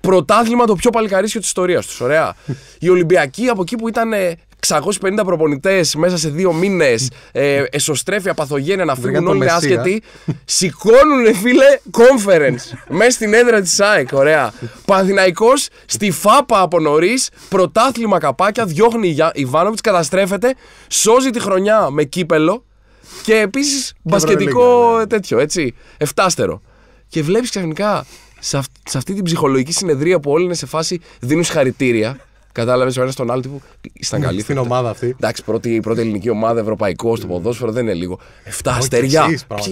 πρωτάθλημα το πιο παλικαρίσιο της ιστορίας τους. Ωραία. Οι Ολυμπιακοί από εκεί που ήταν ε, 650 προπονητές μέσα σε δύο μήνες, ε, εσωστρέφεια, παθογένεια να φύγουν όλοι άσχετοι. Σηκώνουν, φίλε, conference μέσα στην έδρα της ΣΑΕΚ, Ωραία. Παθηναϊκό στη φάπα από νωρίς, πρωτάθλημα καπάκια, διώχνει η Ιβάνοβιτ, καταστρέφεται, σώζει τη χρονιά με κύπελο και επίσης μπασκετικό ναι. τέτοιο, έτσι. Εφτάστερο. Και βλέπεις ξαφνικά σε αυτή την ψυχολογική συνεδρία που όλοι είναι σε φάση δίνουν χαρητήρια. Κατάλαβες ο ένας τον άλλο τύπο. ήταν ναι, καλή. Στην ομάδα αυτή. Εντάξει, πρώτη, πρώτη ελληνική ομάδα, ευρωπαϊκό στο ποδόσφαιρο δεν είναι λίγο. Εφτά αστεριά.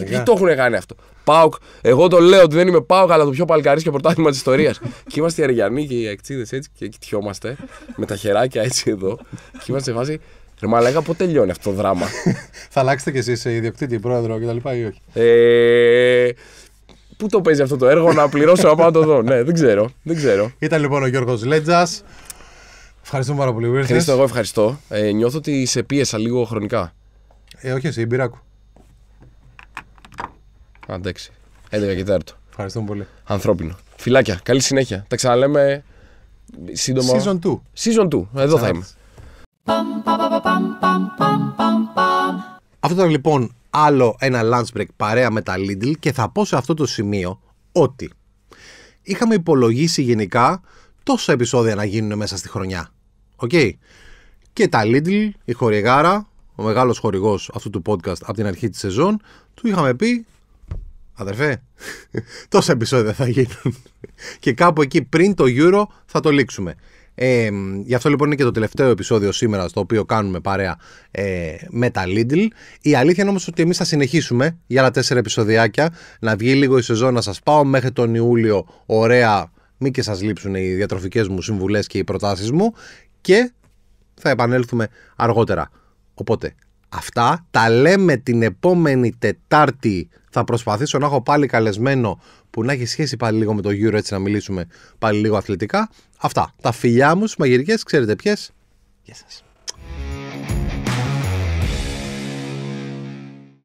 Τι το έχουν κάνει αυτό. Πάοκ, εγώ το λέω ότι δεν είμαι Πάοκ, αλλά το πιο και πρωτάθλημα της ιστορίας. και είμαστε οι Αριανοί και οι Ακτζίδε έτσι και κοιτιόμαστε με τα χεράκια έτσι εδώ. και είμαστε σε φάση. Ρε πότε τελειώνει αυτό το δράμα. Θα αλλάξετε κι εσείς σε ιδιοκτήτη, πρόεδρο κτλ. ή όχι. Ε, Πού το παίζει αυτό το έργο, να πληρώσω να πάω να το δω. Ναι, δεν ξέρω. Δεν ξέρω. Ήταν λοιπόν ο Γιώργος Λέτζας. Ευχαριστούμε πάρα πολύ. Χρήστο, εγώ ευχαριστώ. Ε, νιώθω ότι σε πίεσα λίγο χρονικά. Ε, όχι εσύ, Μπυράκου. Αντέξει. 11 και 4. Ευχαριστούμε πολύ. Ανθρώπινο. Φιλάκια. Καλή συνέχεια. Τα ξαναλέμε σύντομα. Season 2. Season 2. Ε, εδώ θα είμαι. Αυτό ήταν λοιπόν άλλο ένα lunch break παρέα με τα Lidl και θα πω σε αυτό το σημείο ότι είχαμε υπολογίσει γενικά τόσα επεισόδια να γίνουν μέσα στη χρονιά. Οκ. Και τα Lidl, η χορηγάρα, ο μεγάλος χορηγός αυτού του podcast από την αρχή της σεζόν, του είχαμε πει Αδερφέ, τόσα επεισόδια θα γίνουν. και κάπου εκεί πριν το Euro θα το λήξουμε. Ε, γι' αυτό λοιπόν είναι και το τελευταίο επεισόδιο σήμερα στο οποίο κάνουμε παρέα ε, με τα Lidl. Η αλήθεια είναι όμως ότι εμείς θα συνεχίσουμε για άλλα τέσσερα επεισοδιάκια να βγει λίγο η σεζόν να σας πάω μέχρι τον Ιούλιο ωραία μην και σας λείψουν οι διατροφικές μου συμβουλές και οι προτάσεις μου και θα επανέλθουμε αργότερα. Οπότε, αυτά τα λέμε την επόμενη Τετάρτη. Θα προσπαθήσω να έχω πάλι καλεσμένο που να έχει σχέση πάλι λίγο με το γύρο έτσι να μιλήσουμε πάλι λίγο αθλητικά. Αυτά. Τα φιλιά μου, μαγειρικές, ξέρετε ποιες. Γεια σας.